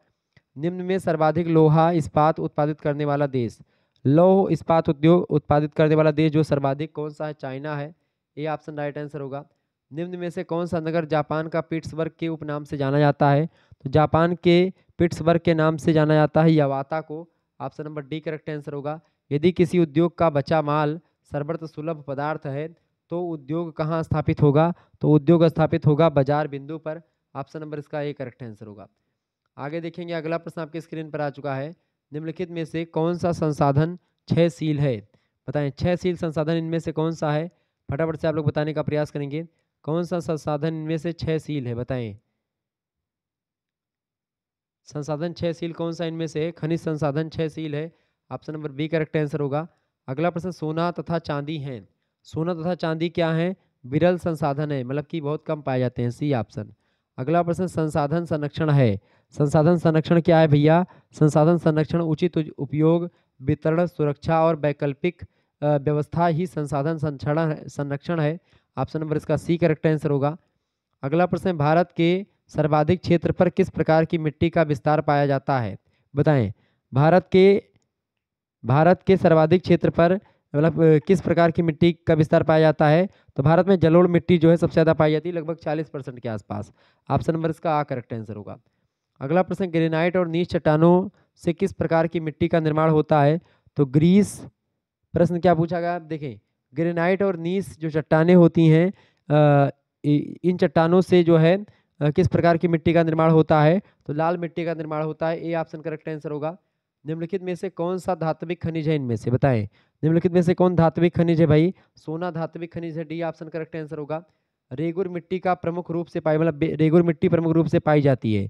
निम्न में सर्वाधिक लोहा इस्पात उत्पादित करने वाला देश लौह इस्पात उद्योग उत्पादित करने वाला देश जो सर्वाधिक कौन सा है चाइना है ये ऑप्शन राइट आंसर होगा निम्न में से कौन सा नगर जापान का पिट्सबर्ग के उपनाम से जाना जाता है तो जापान के पिट्सबर्ग के नाम से जाना जाता है यवाता को option number D correct answer होगा यदि किसी उद्योग का बचा माल सर्वत्र सुलभ पदार्थ है तो उद्योग कहाँ स्थापित होगा तो उद्योग स्थापित होगा बाजार बिंदु पर ऑप्शन नंबर इसका ए करेक्ट आंसर होगा आगे देखेंगे अगला प्रश्न आपके स्क्रीन पर आ चुका है निम्नलिखित में से कौन सा संसाधन सील है बताएं सील संसाधन इनमें से कौन सा है फटाफट से आप लोग बताने का प्रयास करेंगे कौन सा संसाधन इनमें से छह सील है बताएं संसाधन छह सील कौन सा इनमें से खनिज संसाधन छह सील है option number B correct answer होगा अगला प्रश्न सोना तथा चांदी हैं सोना तथा चांदी क्या है विरल संसाधन है मतलब कि बहुत कम पाए जाते हैं सी ऑप्शन अगला प्रश्न संसाधन संरक्षण है संसाधन संरक्षण क्या है भैया संसाधन संरक्षण उचित उपयोग वितरण सुरक्षा और वैकल्पिक व्यवस्था ही संसाधन संरक्षण संरक्षण है ऑप्शन नंबर इसका सी करेक्ट आंसर होगा अगला प्रश्न भारत के सर्वाधिक क्षेत्र पर किस प्रकार की मिट्टी का विस्तार पाया जाता है बताएं भारत के भारत के सर्वाधिक क्षेत्र पर मतलब किस प्रकार की मिट्टी का विस्तार पाया जाता है तो भारत में जलोढ़ मिट्टी जो है सबसे ज़्यादा पाई जाती है लगभग 40 परसेंट के आसपास ऑप्शन नंबर इसका आ करेक्ट आंसर होगा अगला प्रश्न ग्रेनाइट और नीच चट्टानों से किस प्रकार की मिट्टी का निर्माण होता है तो ग्रीस प्रश्न क्या पूछा गया देखें ग्रेनाइट और नीस जो चट्टाने होती हैं इन चट्टानों से जो है किस प्रकार की मिट्टी का निर्माण होता है तो लाल मिट्टी का निर्माण होता है ए ऑप्शन करेक्ट आंसर होगा निम्नलिखित में से कौन सा धात्विक खनिज है इनमें से बताएं निम्नलिखित में से कौन धात्विक खनिज है भाई सोना धात्विक खनिज है डी ऑप्शन करेक्ट आंसर होगा रेगुर मिट्टी का प्रमुख रूप से पाई मतलब रेगुर मिट्टी प्रमुख रूप से पाई जाती है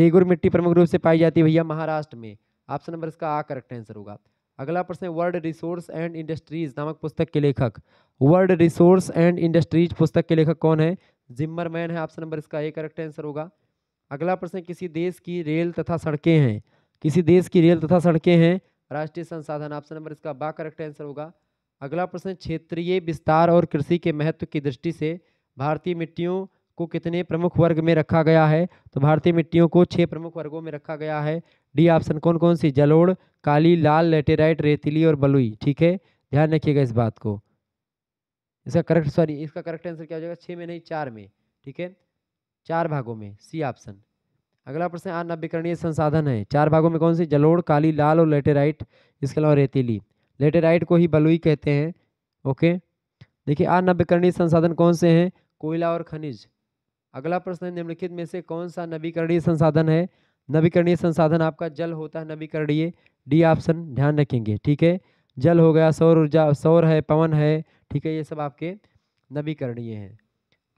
रेगुर मिट्टी प्रमुख रूप से पाई जाती है भैया महाराष्ट्र में ऑप्शन नंबर इसका आ करेक्ट आंसर होगा अगला प्रश्न वर्ल्ड रिसोर्स एंड इंडस्ट्रीज नामक पुस्तक के लेखक वर्ल्ड रिसोर्स एंड इंडस्ट्रीज पुस्तक के लेखक कौन है जिम्मर मैन है ऑप्शन नंबर इसका ए करेक्ट आंसर होगा अगला प्रश्न किसी देश की रेल तथा सड़कें हैं किसी देश की रेल तथा सड़कें हैं राष्ट्रीय संसाधन ऑप्शन नंबर इसका बा करेक्ट आंसर होगा अगला प्रश्न क्षेत्रीय विस्तार और कृषि के महत्व की दृष्टि से भारतीय मिट्टियों को कितने प्रमुख वर्ग में रखा गया है तो भारतीय मिट्टियों को छः प्रमुख वर्गों में रखा गया है डी ऑप्शन कौन कौन सी जलोड़ काली लाल लेटेराइट रेतीली और बलुई ठीक है ध्यान रखिएगा इस बात को इसका करेक्ट सॉरी इसका करेक्ट आंसर क्या हो जाएगा छः में नहीं चार में ठीक है चार भागों में सी ऑप्शन अगला प्रश्न अनवीकरणीय संसाधन है चार भागों में कौन सी जलोड़ काली लाल और लेटेराइट इसके अलावा रेतीली लेटेराइट को ही बलुई कहते हैं ओके देखिए अनवीकरणीय संसाधन कौन से हैं कोयला और खनिज अगला प्रश्न है निम्नलिखित में से कौन सा नवीकरणीय संसाधन है नवीकरणीय संसाधन आपका जल होता है नवीकरणीय डी ऑप्शन ध्यान रखेंगे ठीक है जल हो गया सौर ऊर्जा सौर है पवन है ठीक है ये सब आपके नवीकरणीय हैं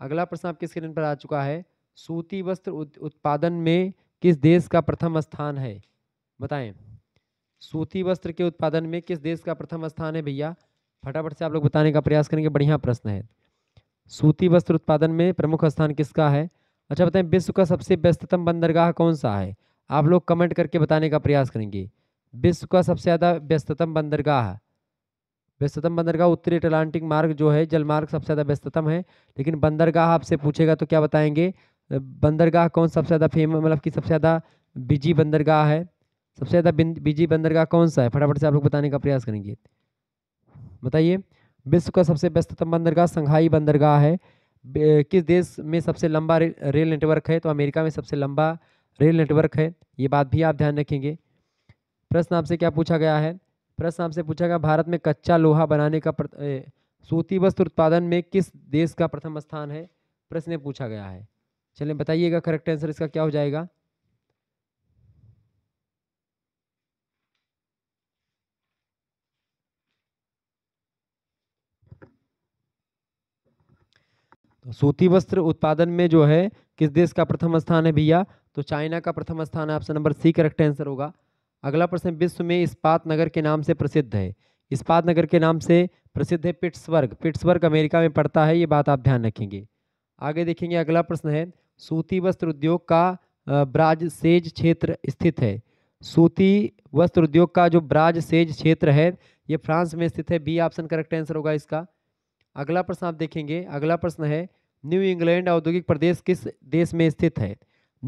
अगला प्रश्न आपकी स्क्रीन पर आ चुका है सूती वस्त्र उत्पादन में किस देश का प्रथम स्थान है बताएं सूती वस्त्र के उत्पादन में किस देश का प्रथम स्थान है भैया फटाफट से आप लोग बताने का प्रयास करेंगे बढ़िया प्रश्न है सूती वस्त्र उत्पादन में प्रमुख स्थान किसका है अच्छा बताएं विश्व का सबसे व्यस्ततम बंदरगाह कौन सा है आप लोग कमेंट करके बताने का प्रयास करेंगे विश्व का सबसे ज़्यादा व्यस्ततम बंदरगाह व्यस्ततम बंदरगाह उत्तरी अटलांटिक मार्ग जो है जलमार्ग सबसे ज़्यादा व्यस्ततम है लेकिन बंदरगाह आपसे पूछेगा तो क्या बताएंगे बंदरगाह कौन सबसे ज़्यादा फेमस मतलब कि सबसे ज़्यादा बिजी बंदरगाह है सबसे ज़्यादा बिजी बंदरगाह कौन सा है फटाफट से आप लोग बताने का प्रयास करेंगे बताइए विश्व का सबसे व्यस्ततम बंदरगाह संघाई बंदरगाह है किस देश में सबसे लंबा रेल नेटवर्क है तो अमेरिका में सबसे लंबा रेल नेटवर्क है ये बात भी आप ध्यान रखेंगे प्रश्न आपसे क्या पूछा गया है प्रश्न आपसे पूछा गया भारत में कच्चा लोहा बनाने का सूती वस्त्र उत्पादन में किस देश का प्रथम स्थान है प्रश्न पूछा गया है चलिए बताइएगा करेक्ट आंसर इसका क्या हो जाएगा सूती वस्त्र उत्पादन में जो है किस देश का प्रथम स्थान है भैया तो चाइना का प्रथम स्थान है option number C correct answer होगा अगला प्रश्न विश्व में इस्पात नगर के नाम से प्रसिद्ध है इस्पात नगर के नाम से प्रसिद्ध है पिट्सबर्ग पिट्सबर्ग अमेरिका में पड़ता है ये बात आप ध्यान रखेंगे आगे देखेंगे अगला प्रश्न है सूती वस्त्र उद्योग का ब्राज सेज क्षेत्र स्थित है सूती वस्त्र उद्योग का जो ब्राज सेज क्षेत्र है ये फ्रांस में स्थित है बी ऑप्शन करेक्ट आंसर होगा इसका अगला प्रश्न आप देखेंगे अगला प्रश्न है न्यू इंग्लैंड औद्योगिक प्रदेश किस देश में स्थित है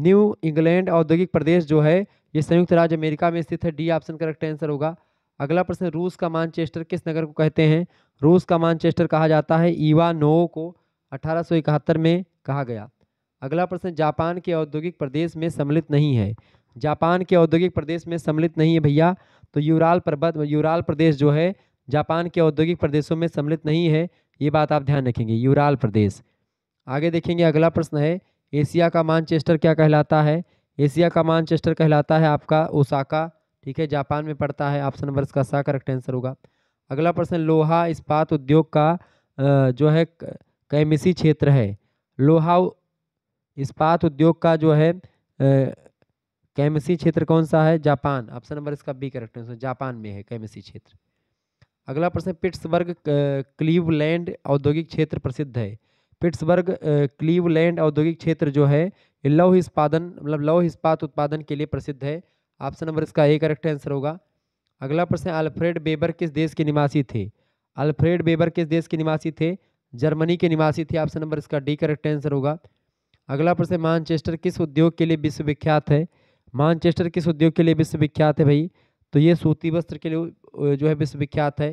न्यू इंग्लैंड औद्योगिक प्रदेश जो है ये संयुक्त राज्य अमेरिका में स्थित है डी ऑप्शन करेक्ट आंसर होगा अगला प्रश्न रूस का मानचेस्टर किस नगर को कहते हैं रूस का मानचेस्टर कहा जाता है ईवा नो को अठारह में कहा गया अगला प्रश्न जापान के औद्योगिक प्रदेश में सम्मिलित नहीं है जापान के औद्योगिक प्रदेश में सम्मिलित नहीं है भैया तो यूराल पर्वत यूराल प्रदेश जो है जापान के औद्योगिक प्रदेशों में सम्मिलित नहीं है ये बात आप ध्यान रखेंगे यूराल प्रदेश आगे देखेंगे अगला प्रश्न है एशिया का मानचेस्टर क्या कहलाता है एशिया का मानचेस्टर कहलाता है आपका ओसाका ठीक है जापान में पड़ता है ऑप्शन नंबर इसका सा करेक्ट आंसर होगा अगला प्रश्न लोहा इस्पात उद्योग का जो है कैमिसी क्षेत्र है लोहा इस्पात उद्योग का जो है कैमिसी क्षेत्र कौन सा है जापान ऑप्शन नंबर इसका बी करेक्ट आंसर जापान में है कैमिसी क्षेत्र अगला प्रश्न पिट्सबर्ग क्लीवलैंड औद्योगिक क्षेत्र प्रसिद्ध है पिट्सबर्ग क्लीवलैंड औद्योगिक क्षेत्र जो है लौह इस्पादन मतलब लौह इस्पात उत्पादन के लिए प्रसिद्ध है ऑप्शन नंबर इसका ए करेक्ट आंसर होगा अगला प्रश्न अल्फ्रेड बेबर किस देश के निवासी थे अल्फ्रेड बेबर किस देश के निवासी थे जर्मनी के निवासी थे ऑप्शन नंबर इसका डी करेक्ट आंसर होगा अगला प्रश्न मानचेस्टर किस उद्योग के लिए विश्वविख्यात है मानचेस्टर किस उद्योग के लिए विश्वविख्यात है भाई तो ये सूती वस्त्र के लिए जो है विश्वविख्यात है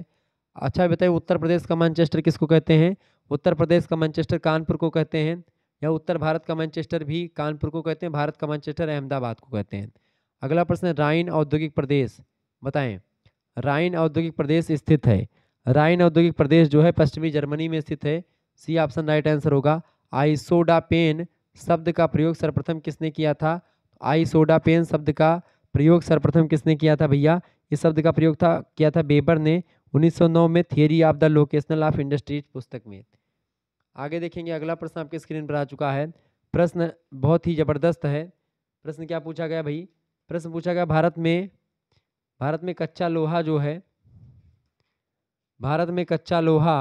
अच्छा बताइए उत्तर प्रदेश का मानचेस्टर किसको कहते हैं उत्तर प्रदेश का मैनचेस्टर कानपुर को कहते हैं या उत्तर भारत का मैनचेस्टर भी कानपुर को कहते हैं भारत का मैनचेस्टर अहमदाबाद को कहते हैं अगला प्रश्न है राइन औद्योगिक प्रदेश बताएं राइन औद्योगिक प्रदेश स्थित है राइन औद्योगिक प्रदेश जो है पश्चिमी जर्मनी में स्थित है सी ऑप्शन राइट आंसर होगा आइसोडा पेन शब्द का प्रयोग सर्वप्रथम किसने किया था आइसोडा पेन शब्द का प्रयोग सर्वप्रथम किसने किया था भैया इस शब्द का प्रयोग था किया था बेबर ने 1909 में theory of the locational of industries पुस्तक में आगे देखेंगे अगला प्रश्न आपके स्क्रीन पर आ चुका है प्रश्न बहुत ही ज़बरदस्त है प्रश्न क्या पूछा गया भाई प्रश्न पूछा गया भारत में भारत में कच्चा लोहा जो है भारत में कच्चा लोहा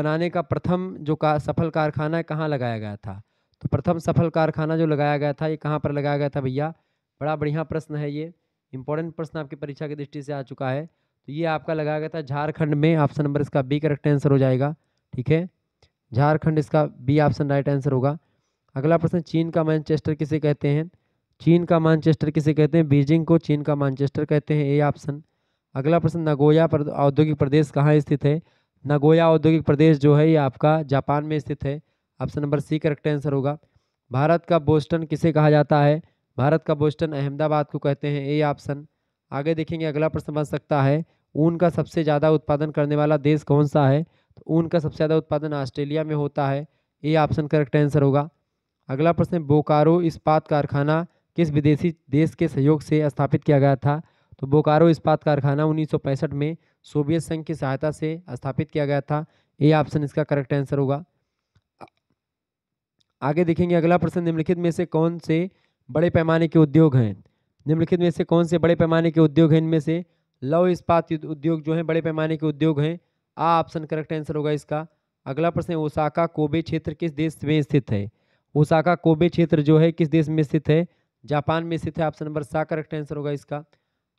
बनाने का प्रथम जो का सफल कारखाना है कहाँ लगाया गया था तो प्रथम सफल कारखाना जो लगाया गया था ये कहाँ पर लगाया गया था भैया बड़ा बढ़िया प्रश्न है ये इंपॉर्टेंट प्रश्न आपकी परीक्षा की दृष्टि से आ चुका है तो ये आपका लगाया गया था झारखंड में ऑप्शन नंबर इसका बी करेक्ट आंसर हो जाएगा ठीक है झारखंड इसका बी ऑप्शन राइट आंसर होगा अगला प्रश्न चीन का मैनचेस्टर किसे कहते हैं चीन का मानचेस्टर किसे कहते हैं बीजिंग को चीन का मानचेस्टर कहते हैं ए ऑप्शन अगला प्रश्न नगोया औद्योगिक प्रदेश कहाँ स्थित है नगोया औद्योगिक प्रदेश जो है ये आपका जापान में स्थित है option number C correct answer होगा भारत का बोस्टन किसे कहा जाता है भारत का बोस्टन अहमदाबाद को कहते हैं ए ऑप्शन आगे देखेंगे अगला प्रश्न बन सकता है ऊन का सबसे ज़्यादा उत्पादन करने वाला देश कौन सा है ऊन का सबसे ज़्यादा उत्पादन ऑस्ट्रेलिया में होता है ये ऑप्शन करेक्ट आंसर होगा अगला प्रश्न बोकारो इस्पात कारखाना किस विदेशी देश के सहयोग से स्थापित किया गया था तो बोकारो इस्पात कारखाना उन्नीस में सोवियत संघ की सहायता से स्थापित किया गया था ये ऑप्शन इसका करेक्ट आंसर होगा आगे देखेंगे अगला प्रश्न निम्नलिखित में से कौन से बड़े पैमाने के उद्योग हैं निम्नलिखित में से कौन से बड़े पैमाने के उद्योग हैं इनमें से लव इस्पात उद्योग जो हैं बड़े पैमाने के उद्योग हैं आ ऑप्शन करेक्ट आंसर होगा इसका अगला प्रश्न है ओसाका कोबे क्षेत्र किस देश में स्थित है ओसाका कोबे क्षेत्र जो है किस देश में स्थित है जापान में स्थित है ऑप्शन नंबर सा करेक्ट आंसर होगा इसका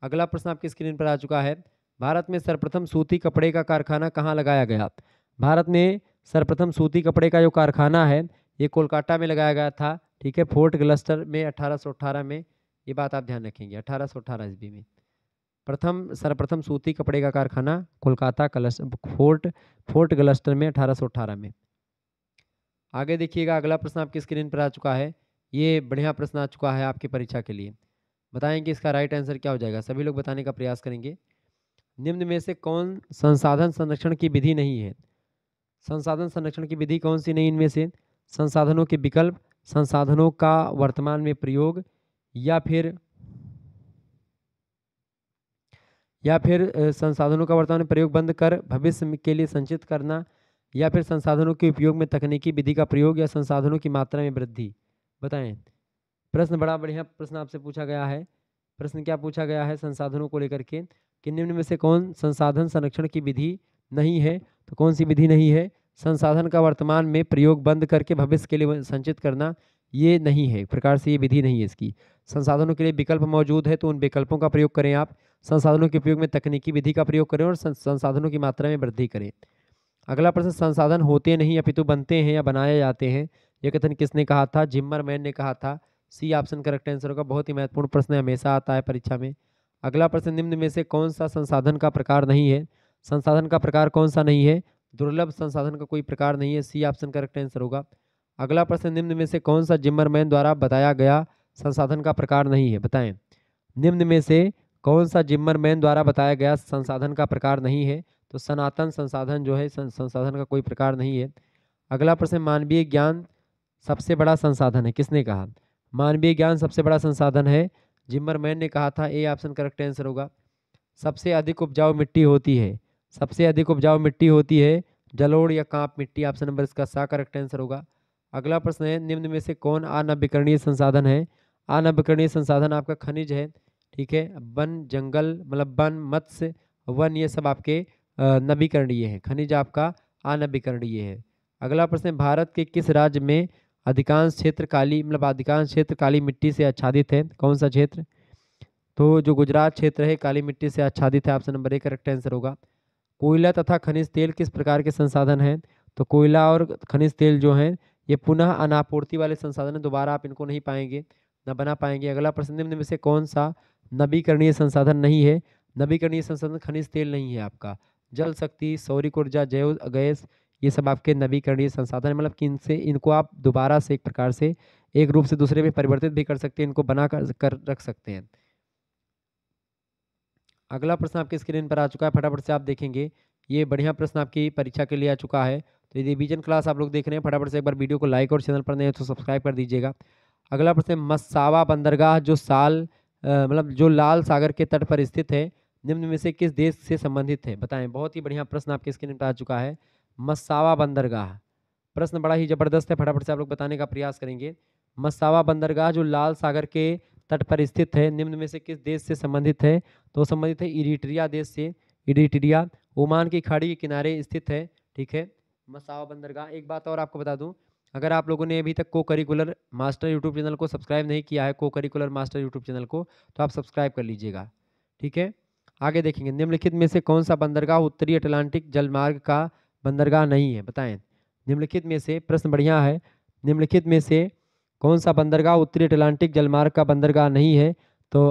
अगला प्रश्न आपकी स्क्रीन पर आ चुका है भारत में सर्वप्रथम सूती कपड़े का कारखाना कहाँ लगाया गया भारत में सर्वप्रथम सूती कपड़े का जो कारखाना है ये कोलकाता में लगाया गया था ठीक है फोर्ट ग्लस्टर में अठारह में ये बात आप ध्यान रखेंगे अठारह सौ ईस्वी में प्रथम सर्वप्रथम सूती कपड़े का कारखाना कोलकाता कलस फोर्ट फोर्ट क्लस्टर में अठारह में आगे देखिएगा अगला प्रश्न आपकी स्क्रीन पर आ चुका है ये बढ़िया प्रश्न आ चुका है आपकी परीक्षा के लिए कि इसका राइट आंसर क्या हो जाएगा सभी लोग बताने का प्रयास करेंगे निम्न में से कौन संसाधन संरक्षण की विधि नहीं है संसाधन संरक्षण की विधि कौन सी नहीं इनमें से संसाधनों के विकल्प संसाधनों का वर्तमान में प्रयोग या फिर या फिर संसाधनों का वर्तमान प्रयोग बंद कर भविष्य के लिए संचित करना या फिर संसाधनों के उपयोग में तकनीकी विधि का प्रयोग या संसाधनों की मात्रा में वृद्धि बताएं प्रश्न बड़ा बढ़िया प्रश्न आपसे पूछा गया है प्रश्न क्या पूछा गया है संसाधनों को लेकर के कि निम्न में से कौन संसाधन संरक्षण की विधि नहीं है तो कौन सी विधि नहीं है संसाधन का वर्तमान में प्रयोग बंद करके भविष्य के लिए संचित करना ये नहीं है एक प्रकार से ये विधि नहीं है इसकी संसाधनों के लिए विकल्प मौजूद है तो उन विकल्पों का प्रयोग करें आप संसाधनों के उपयोग में तकनीकी विधि का प्रयोग करें और संसाधनों की मात्रा में वृद्धि करें अगला प्रश्न संसाधन होते नहीं अपितु बनते हैं या बनाए जाते हैं यह कथन किसने कहा था जिम्मर मैन ने कहा था सी ऑप्शन करेक्ट आंसर होगा बहुत ही महत्वपूर्ण प्रश्न हमेशा आता है परीक्षा में अगला प्रश्न निम्न में से कौन सा संसाधन का प्रकार नहीं है संसाधन का प्रकार कौन सा नहीं है दुर्लभ संसाधन का कोई प्रकार नहीं है सी ऑप्शन करेक्ट आंसर होगा अगला प्रश्न निम्न में से कौन सा मैन द्वारा बताया गया संसाधन का प्रकार नहीं है बताएं निम्न में से कौन सा मैन द्वारा बताया गया संसाधन का प्रकार नहीं है तो सनातन संसाधन जो है संसाधन का कोई प्रकार नहीं है अगला प्रश्न मानवीय ज्ञान सबसे बड़ा संसाधन है किसने कहा मानवीय ज्ञान सबसे बड़ा संसाधन है मैन ने कहा था ए ऑप्शन करेक्ट आंसर होगा सबसे अधिक उपजाऊ मिट्टी होती है सबसे अधिक उपजाऊ मिट्टी होती है जलोड़ या कांप मिट्टी ऑप्शन नंबर इसका सा करेक्ट आंसर होगा अगला प्रश्न है निम्न में से कौन अनविकरणीय संसाधन है अनविकरणीय संसाधन आपका खनिज है ठीक है वन जंगल मतलब वन मत्स्य वन ये सब आपके नवीकरणीय है खनिज आपका अनवीकरणीय है अगला प्रश्न भारत के किस राज्य में अधिकांश क्षेत्र काली मतलब अधिकांश क्षेत्र काली मिट्टी से आच्छादित है कौन सा क्षेत्र तो जो गुजरात क्षेत्र है काली मिट्टी से आच्छादित है ऑप्शन नंबर एक करेक्ट आंसर होगा कोयला तथा खनिज तेल किस प्रकार के संसाधन हैं तो कोयला और खनिज तेल जो हैं ये पुनः अनापूर्ति वाले संसाधन दोबारा आप इनको नहीं पाएंगे ना बना पाएंगे अगला प्रश्न निम्न में से कौन सा नवीकरणीय संसाधन नहीं है नवीकरणीय संसाधन खनिज तेल नहीं है आपका जल शक्ति सौरिक ऊर्जा जैव गैस ये सब आपके नवीकरणीय संसाधन मतलब कि इनसे इनको आप दोबारा से एक प्रकार से एक रूप से दूसरे में परिवर्तित भी कर सकते हैं इनको बना कर, कर रख सकते हैं अगला प्रश्न आपके स्क्रीन पर आ चुका है फटाफट से आप देखेंगे ये बढ़िया प्रश्न आपकी परीक्षा के लिए आ चुका है तो यदि रिविजन क्लास आप लोग देख रहे हैं फटाफट से एक बार वीडियो को लाइक और चैनल पर नहीं तो सब्सक्राइब कर दीजिएगा अगला प्रश्न मसावा बंदरगाह जो साल मतलब जो लाल सागर के तट पर स्थित है निम्न में से किस देश से संबंधित है बताएं बहुत ही बढ़िया प्रश्न आपके स्क्रीन पर आ चुका है मसावा बंदरगाह प्रश्न बड़ा ही जबरदस्त है फटाफट से आप लोग बताने का प्रयास करेंगे मसावा बंदरगाह जो लाल सागर के तट पर स्थित है निम्न में से किस देश से संबंधित है तो संबंधित है इरिट्रिया देश से इरिट्रिया ओमान की खाड़ी के किनारे स्थित है ठीक है मसावा बंदरगाह एक बात और आपको बता दूँ अगर आप लोगों ने अभी तक को करिकुलर मास्टर यूट्यूब चैनल को सब्सक्राइब नहीं किया है को करिकुलर मास्टर यूट्यूब चैनल को तो आप सब्सक्राइब कर लीजिएगा ठीक है आगे देखेंगे निम्नलिखित में से कौन सा बंदरगाह उत्तरी अटलांटिक जलमार्ग का बंदरगाह नहीं है बताएं निम्नलिखित में से प्रश्न बढ़िया है निम्नलिखित में से कौन सा बंदरगाह उत्तरी अटलांटिक जलमार्ग का बंदरगाह नहीं है तो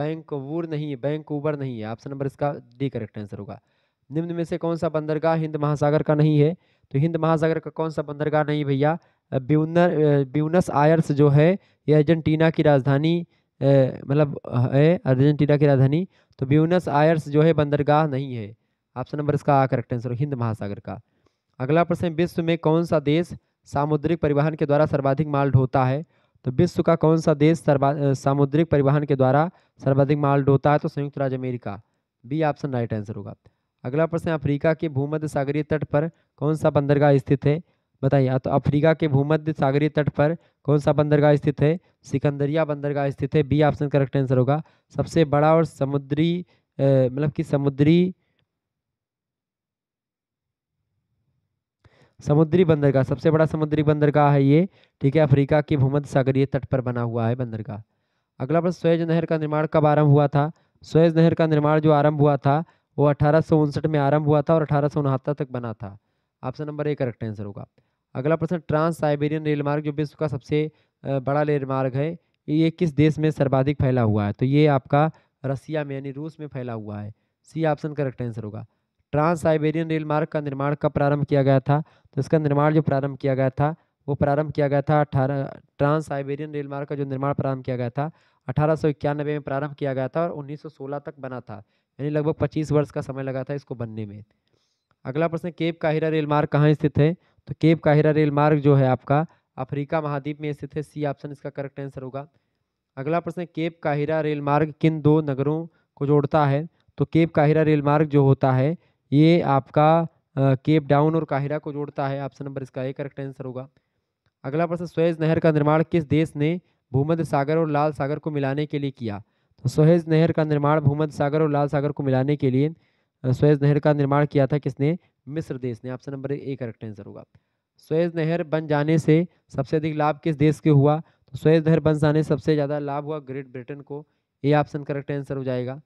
बैंक वूर नहीं है बैंक ऊबर नहीं है ऑप्शन नंबर इसका डी करेक्ट आंसर होगा निम्न में से कौन सा बंदरगाह हिंद महासागर का नहीं है तो हिंद महासागर का कौन सा बंदरगाह नहीं भैया ब्यूनर ब्यूनस आयर्स जो है ये अर्जेंटीना की राजधानी मतलब है अर्जेंटीना की राजधानी तो ब्यूनस आयर्स जो है बंदरगाह नहीं है ऑप्शन नंबर इसका करेक्ट आंसर हिंद महासागर का अगला प्रश्न विश्व में कौन सा देश सामुद्रिक परिवहन के द्वारा सर्वाधिक माल ढोता है तो विश्व का कौन सा देश सामुद्रिक परिवहन के द्वारा सर्वाधिक माल ढोता है तो संयुक्त राज्य America B option right answer होगा अगला प्रश्न अफ्रीका के भूमध्य सागरीय तट पर कौन सा बंदरगाह स्थित है बताइए तो अफ्रीका के भूमध्य सागरीय तट पर कौन सा बंदरगाह स्थित है सिकंदरिया बंदरगाह स्थित है बी ऑप्शन करेक्ट आंसर होगा सबसे बड़ा और समुद्री मतलब कि समुद्री समुद्री बंदरगाह सबसे बड़ा समुद्री बंदरगाह है ये ठीक है अफ्रीका के भूमध्य सागरीय तट पर बना हुआ है बंदरगाह अगला प्रश्न स्वेज नहर का निर्माण कब आरंभ हुआ था स्वेज नहर का निर्माण जो आरंभ हुआ था वो अठारह में आरंभ हुआ था और अठारह तक बना था option number A correct answer होगा अगला प्रश्न ट्रांस साइबेरियन रेल मार्ग जो विश्व का सबसे बड़ा रेल मार्ग है ये किस देश में सर्वाधिक फैला हुआ है तो ये आपका रसिया में यानी रूस में फैला हुआ है सी ऑप्शन करेक्ट आंसर होगा ट्रांस साइबेरियन रेल मार्ग का निर्माण कब प्रारंभ किया गया था तो इसका निर्माण जो प्रारंभ किया गया था वो प्रारंभ किया गया था अठारह ट्रांस साइबेरियन रेल मार्ग का जो निर्माण प्रारंभ किया गया था अठारह में प्रारंभ किया गया था और उन्नीस तक बना था यानी लगभग पच्चीस वर्ष का समय लगा था इसको बनने में अगला प्रश्न केप काहिरा रेल मार्ग कहाँ स्थित है तो केप काहिरा रेल मार्ग जो है आपका अफ्रीका महाद्वीप में स्थित है सी ऑप्शन इसका करेक्ट आंसर होगा अगला प्रश्न केप काहिरा रेल मार्ग किन दो नगरों को जोड़ता है तो केप काहिरा रेल मार्ग जो होता है ये आपका केप डाउन और काहिरा को जोड़ता है ऑप्शन नंबर इसका ए करेक्ट आंसर होगा अगला प्रश्न स्वेज नहर का निर्माण किस देश ने भूमध्य सागर और लाल सागर को मिलाने के लिए किया सोहेज नहर का निर्माण भूमध सागर और लाल सागर को मिलाने के लिए सोहेज नहर का निर्माण किया था किसने मिस्र देश ने option number A correct answer होगा सोहेज नहर बन जाने से सबसे अधिक लाभ किस देश के हुआ तो सोहेज नहर बन जाने सबसे ज़्यादा लाभ हुआ ग्रेट ब्रिटेन को ये ऑप्शन करेक्ट आंसर हो जाएगा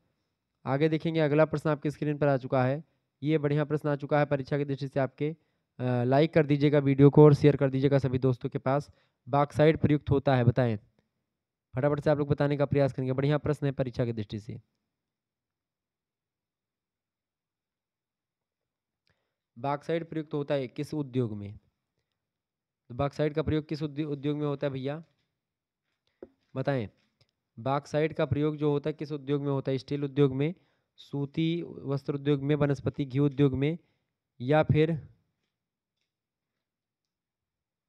आगे देखेंगे अगला प्रश्न आपकी स्क्रीन पर आ चुका है ये बढ़िया प्रश्न आ चुका है परीक्षा की दृष्टि से आपके लाइक कर दीजिएगा वीडियो को और शेयर कर दीजिएगा सभी दोस्तों के पास बाक्साइड प्रयुक्त होता है बताएं फटाफट से आप लोग बताने का प्रयास करेंगे बढ़िया प्रश्न है परीक्षा की दृष्टि से बाक्साइड प्रयुक्त होता है किस उद्योग में तो बाक्साइड का प्रयोग किस उद्योग में होता है भैया बताएं बाक्साइड का प्रयोग जो होता है किस उद्योग में होता है स्टील उद्योग में सूती वस्त्र उद्योग में वनस्पति घी उद्योग में या फिर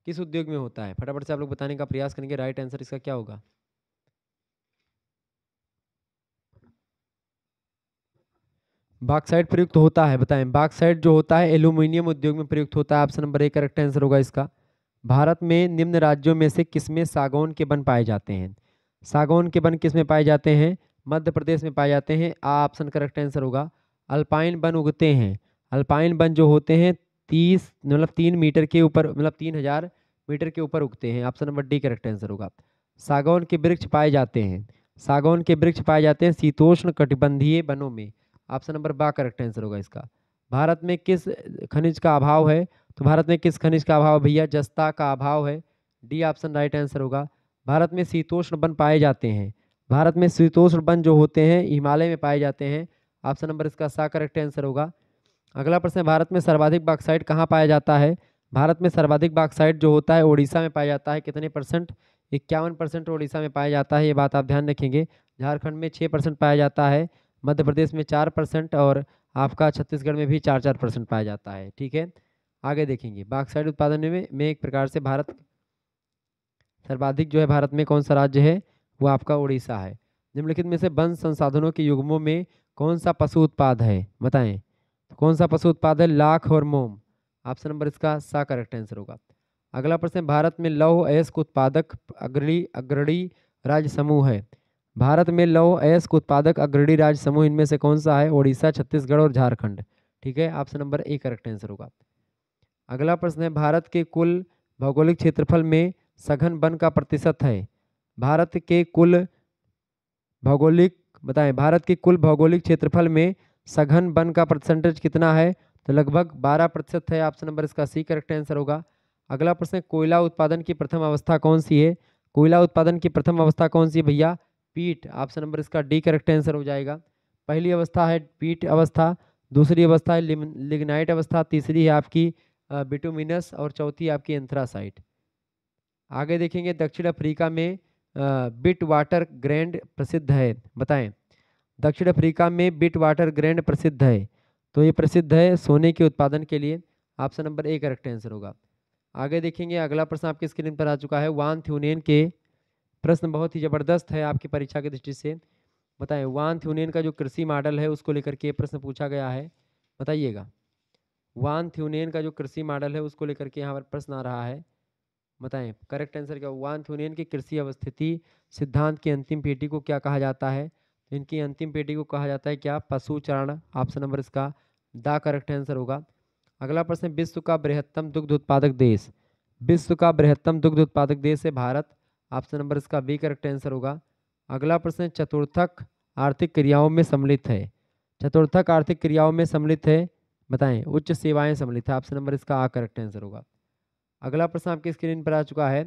किस उद्योग में होता है फटाफट से आप लोग बताने का प्रयास करेंगे राइट आंसर इसका क्या होगा बाक्साइड प्रयुक्त होता है बताएं बाक्साइड जो होता है एल्यूमिनियम उद्योग में प्रयुक्त होता है ऑप्शन नंबर एक करेक्ट आंसर होगा इसका भारत में निम्न राज्यों में से किसमें सागौन के वन पाए जाते हैं सागौन के वन किस में पाए जाते हैं मध्य प्रदेश में पाए जाते हैं आ ऑप्शन करेक्ट आंसर होगा अल्पाइन वन उगते हैं अल्पाइन वन जो होते हैं तीस मतलब तीन मीटर के ऊपर मतलब तीन हज़ार मीटर के ऊपर उगते हैं option number D correct answer होगा सागौन के वृक्ष पाए जाते हैं सागौन के वृक्ष पाए जाते हैं शीतोष्ण कटिबंधीय वनों में option number B correct answer होगा इसका भारत में किस खनिज का अभाव है तो भारत में किस खनिज का अभाव भैया जस्ता का अभाव है डी ऑप्शन राइट आंसर होगा भारत में शीतोष्ण वन पाए जाते हैं भारत में शीतोष्ण वन जो होते हैं हिमालय में पाए जाते हैं ऑप्शन नंबर इसका सा करेक्ट आंसर होगा अगला प्रश्न भारत में सर्वाधिक बाक्साइड कहाँ पाया जाता है भारत में सर्वाधिक बाक्साइड जो होता है ओडिशा में पाया जाता है कितने परसेंट इक्यावन परसेंट ओडिशा में पाया जाता है ये बात आप ध्यान रखेंगे झारखंड में छः परसेंट पाया जाता है मध्य प्रदेश में चार परसेंट और आपका छत्तीसगढ़ में भी चार चार परसेंट पाया जाता है ठीक है आगे देखेंगे बाक्साइड उत्पादन में, में एक प्रकार से भारत सर्वाधिक जो है भारत में कौन सा राज्य है वो आपका उड़ीसा है निम्नलिखित में से वन संसाधनों के युग्मों में कौन सा पशु उत्पाद है बताएं तो कौन सा पशु उत्पाद है लाख और मोम ऑप्शन नंबर इसका सा करेक्ट आंसर होगा अगला प्रश्न भारत में लौह अयस्क उत्पादक अग्रणी अग्रणी राज्य समूह है भारत में लौह अयस्क उत्पादक अग्रणी राज्य समूह इनमें से कौन सा है ओडिशा छत्तीसगढ़ और झारखंड ठीक है option number A correct answer होगा अगला प्रश्न है भारत के कुल भौगोलिक क्षेत्रफल में सघन वन का प्रतिशत है भारत के कुल भौगोलिक बताएं भारत के कुल भौगोलिक क्षेत्रफल में सघन वन का परसेंटेज कितना है तो लगभग 12 प्रतिशत है ऑप्शन नंबर इसका सी करेक्ट आंसर होगा अगला प्रश्न कोयला उत्पादन की प्रथम अवस्था कौन सी है कोयला उत्पादन की प्रथम अवस्था कौन सी है भैया पीट ऑप्शन नंबर इसका डी करेक्ट आंसर हो जाएगा पहली अवस्था है पीट अवस्था दूसरी अवस्था है लिग्नाइट अवस्था तीसरी है आपकी बिटुमिनस और चौथी आपकी एंथ्रासाइट आगे देखेंगे दक्षिण अफ्रीका में बिट वाटर ग्रैंड प्रसिद्ध है बताएं दक्षिण अफ्रीका में बिट वाटर ग्रैंड प्रसिद्ध है तो ये प्रसिद्ध है सोने के उत्पादन के लिए option number A correct answer होगा आगे देखेंगे अगला प्रश्न आपकी स्क्रीन पर आ चुका है वान थ्यूनियन के प्रश्न बहुत ही ज़बरदस्त है आपकी परीक्षा की दृष्टि से बताएं वान थ्यूनियन का जो कृषि मॉडल है उसको लेकर के प्रश्न पूछा गया है बताइएगा वान थ्यूनियन का जो कृषि मॉडल है उसको लेकर के यहाँ पर प्रश्न आ रहा है बताएं करेक्ट आंसर क्या वान थ्यूनियन की कृषि अवस्थिति सिद्धांत की अंतिम पेटी को क्या कहा जाता है इनकी अंतिम पेटी को कहा जाता है क्या पशु चरण ऑप्शन नंबर इसका द करेक्ट आंसर होगा अगला प्रश्न विश्व का बृहत्तम दुग्ध उत्पादक देश विश्व का बृहत्तम दुग्ध उत्पादक देश है भारत ऑप्शन नंबर इसका बी करेक्ट आंसर होगा अगला प्रश्न चतुर्थक आर्थिक क्रियाओं में सम्मिलित है चतुर्थक आर्थिक क्रियाओं में सम्मिलित है बताएं उच्च सेवाएं सम्मिलित है ऑप्शन नंबर इसका आ करेक्ट आंसर होगा अगला प्रश्न आपकी स्क्रीन पर आ चुका है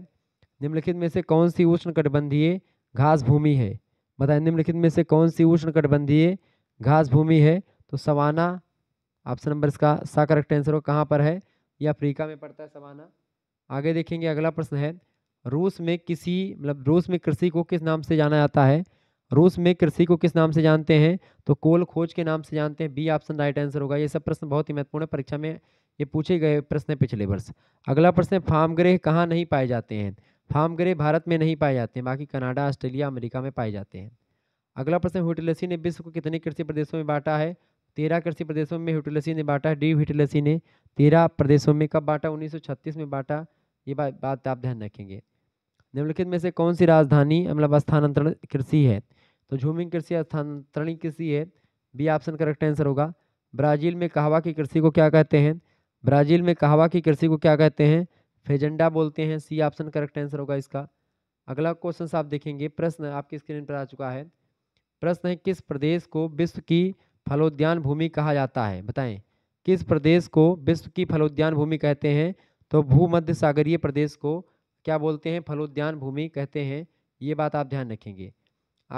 निम्नलिखित में से कौन सी उष्णकटिबंधीय घास भूमि है बताएं निम्नलिखित में से कौन सी उष्णकटिबंधीय घास भूमि है तो सवाना ऑप्शन नंबर इसका सा करेक्ट आंसर हो कहाँ पर है यह अफ्रीका में पड़ता है सवाना आगे देखेंगे अगला प्रश्न है रूस में किसी मतलब रूस में कृषि को किस नाम से जाना जाता है रूस में कृषि को किस नाम से जानते हैं तो कोल खोज के नाम से जानते हैं बी ऑप्शन राइट आंसर होगा ये सब प्रश्न बहुत ही महत्वपूर्ण है परीक्षा में ये पूछे गए प्रश्न पिछले वर्ष अगला प्रश्न है फार्म ग्रह कहाँ नहीं पाए जाते हैं फार्म ग्रह भारत में नहीं पाए जाते हैं बाकी कनाडा ऑस्ट्रेलिया अमेरिका में पाए जाते हैं अगला प्रश्न हुटलसी ने विश्व को कितने कृषि प्रदेशों में बांटा है तेरह कृषि प्रदेशों में हुटलसी ने बांटा है डी हुटलसी ने तेरह प्रदेशों में कब बांटा उन्नीस में बांटा ये बात बात आप ध्यान रखेंगे निम्नलिखित में से कौन सी राजधानी मतलब स्थानांतरण कृषि है तो झूमिंग कृषि स्थानांतरण कृषि है बी ऑप्शन करेक्ट आंसर होगा ब्राज़ील में कहावा की कृषि को क्या कहते हैं ब्राज़ील में कहावा की कृषि को क्या कहते हैं फेजेंडा बोलते हैं सी ऑप्शन करेक्ट आंसर होगा इसका अगला क्वेश्चन आप देखेंगे प्रश्न आपकी स्क्रीन पर आ चुका है प्रश्न है किस प्रदेश को विश्व की फलोद्यान भूमि कहा जाता है बताएं किस प्रदेश को विश्व की फलोद्यान भूमि कहते हैं तो भूमध्य सागरीय प्रदेश को क्या बोलते हैं फलोद्यान भूमि कहते हैं ये बात आप ध्यान रखेंगे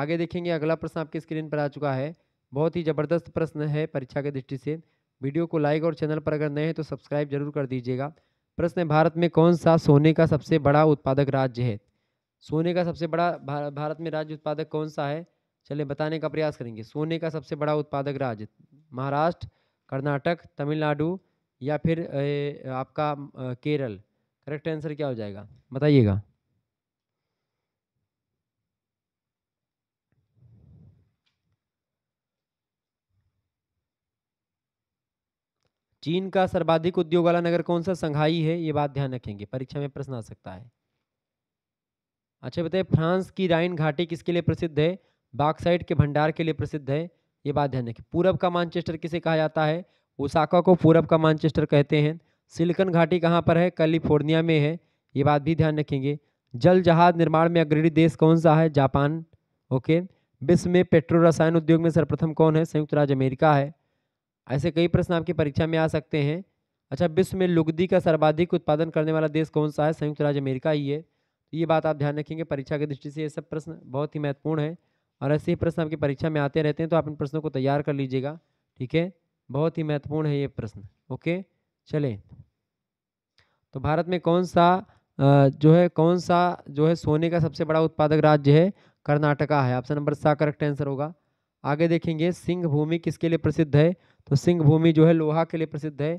आगे देखेंगे अगला प्रश्न आपकी स्क्रीन पर आ चुका है बहुत ही ज़बरदस्त प्रश्न है परीक्षा के दृष्टि से वीडियो को लाइक और चैनल पर अगर नए हैं तो सब्सक्राइब जरूर कर दीजिएगा प्रश्न भारत में कौन सा सोने का सबसे बड़ा उत्पादक राज्य है सोने का सबसे बड़ा भारत में राज्य उत्पादक कौन सा है चलिए बताने का प्रयास करेंगे सोने का सबसे बड़ा उत्पादक राज्य महाराष्ट्र कर्नाटक तमिलनाडु या फिर ए, आपका केरल करेक्ट आंसर क्या हो जाएगा बताइएगा चीन का सर्वाधिक उद्योग वाला नगर कौन सा संघाई है ये बात ध्यान रखेंगे परीक्षा में प्रश्न आ सकता है अच्छा बताइए फ्रांस की राइन घाटी किसके लिए प्रसिद्ध है बागसाइड के भंडार के लिए प्रसिद्ध है ये बात ध्यान रखें पूरब का मानचेस्टर किसे कहा जाता है ओसाका को पूरब का मानचेस्टर कहते हैं सिलिकन घाटी कहाँ पर है कैलिफोर्निया में है ये बात भी ध्यान रखेंगे जल जहाज निर्माण में अग्रणी देश कौन सा है जापान ओके विश्व में पेट्रो रसायन उद्योग में सर्वप्रथम कौन है संयुक्त राज्य अमेरिका है ऐसे कई प्रश्न आपकी परीक्षा में आ सकते हैं अच्छा विश्व में लुगदी का सर्वाधिक उत्पादन करने वाला देश कौन सा है संयुक्त राज्य अमेरिका ही है तो ये बात आप ध्यान रखेंगे परीक्षा की दृष्टि से ये सब प्रश्न बहुत ही महत्वपूर्ण है और ऐसे ही प्रश्न आपकी परीक्षा में आते रहते हैं तो आप इन प्रश्नों को तैयार कर लीजिएगा ठीक है बहुत ही महत्वपूर्ण है ये प्रश्न ओके चले तो भारत में कौन सा जो है कौन सा जो है सोने का सबसे बड़ा उत्पादक राज्य है कर्नाटका है ऑप्शन नंबर सा करेक्ट आंसर होगा आगे देखेंगे सिंह भूमि किसके लिए प्रसिद्ध है तो सिंह भूमि जो है लोहा के लिए प्रसिद्ध है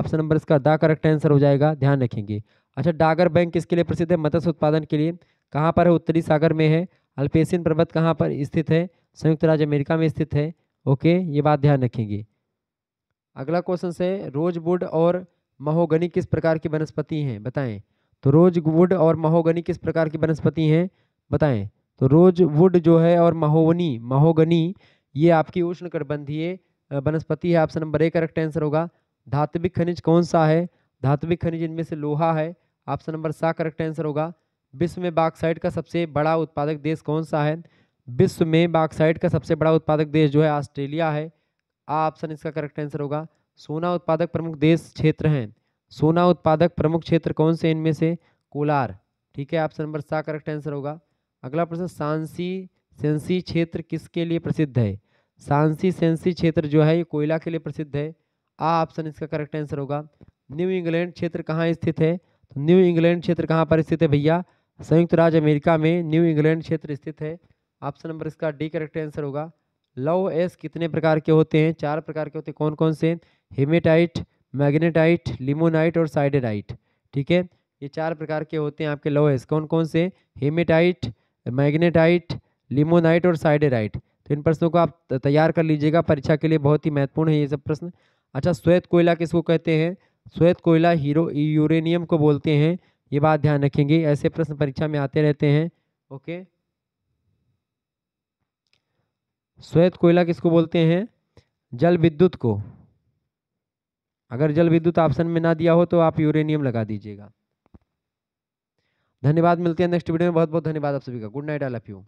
ऑप्शन नंबर इसका दा करेक्ट आंसर हो जाएगा ध्यान रखेंगे अच्छा डागर बैंक किसके लिए प्रसिद्ध है मत्स्य उत्पादन के लिए कहाँ पर है उत्तरी सागर में है अल्पेसिन पर्वत कहाँ पर स्थित है संयुक्त राज्य अमेरिका में स्थित है ओके ये बात ध्यान रखेंगे अगला क्वेश्चन है रोजवुड और महोगनी किस प्रकार की वनस्पति हैं बताएं तो रोजवुड और महोगनी किस प्रकार की वनस्पति हैं बताएं तो रोजवुड जो है और महोवनी महोगनी ये आपकी उष्ण कटबंधीय वनस्पति है option number A correct answer होगा धात्विक खनिज कौन सा है धात्विक खनिज इनमें से लोहा है ऑप्शन नंबर सा करेक्ट आंसर होगा विश्व में बाक्साइड का सबसे बड़ा उत्पादक देश कौन सा है विश्व में बाक्साइड का सबसे बड़ा उत्पादक देश जो है ऑस्ट्रेलिया है आ ऑप्शन इसका करेक्ट आंसर होगा सोना उत्पादक प्रमुख देश क्षेत्र हैं सोना उत्पादक प्रमुख क्षेत्र कौन से इनमें से कोलार ठीक है ऑप्शन नंबर सा करेक्ट आंसर होगा अगला प्रश्न सांसी सेंसी क्षेत्र किसके लिए प्रसिद्ध है सांसी सेंसी क्षेत्र जो है ये कोयला के लिए प्रसिद्ध है आ ऑप्शन इसका करेक्ट आंसर होगा न्यू इंग्लैंड क्षेत्र कहाँ स्थित है तो न्यू इंग्लैंड क्षेत्र कहाँ पर स्थित है भैया संयुक्त राज्य अमेरिका में न्यू इंग्लैंड क्षेत्र स्थित है ऑप्शन नंबर इसका डी करेक्ट आंसर होगा लव एस कितने प्रकार के होते हैं चार प्रकार के होते हैं कौन कौन से हेमेटाइट मैग्नेटाइट लिमोनाइट और साइडेडाइट ठीक है ये चार प्रकार के होते हैं आपके लव एस कौन कौन से हेमेटाइट मैग्नेटाइट लिमोनाइट और साइडेडाइट तो इन प्रश्नों को आप तैयार कर लीजिएगा परीक्षा के लिए बहुत ही महत्वपूर्ण है ये सब प्रश्न अच्छा श्वेत कोयला किसको कहते हैं श्वेत कोयला हीरो यूरेनियम को बोलते हैं ये बात ध्यान रखेंगे ऐसे प्रश्न परीक्षा में आते रहते हैं ओके श्वेत कोयला किसको बोलते हैं जल विद्युत को अगर जल विद्युत ऑप्शन में ना दिया हो तो आप यूरेनियम लगा दीजिएगा धन्यवाद मिलते हैं नेक्स्ट वीडियो में बहुत बहुत धन्यवाद आप सभी का good night I love you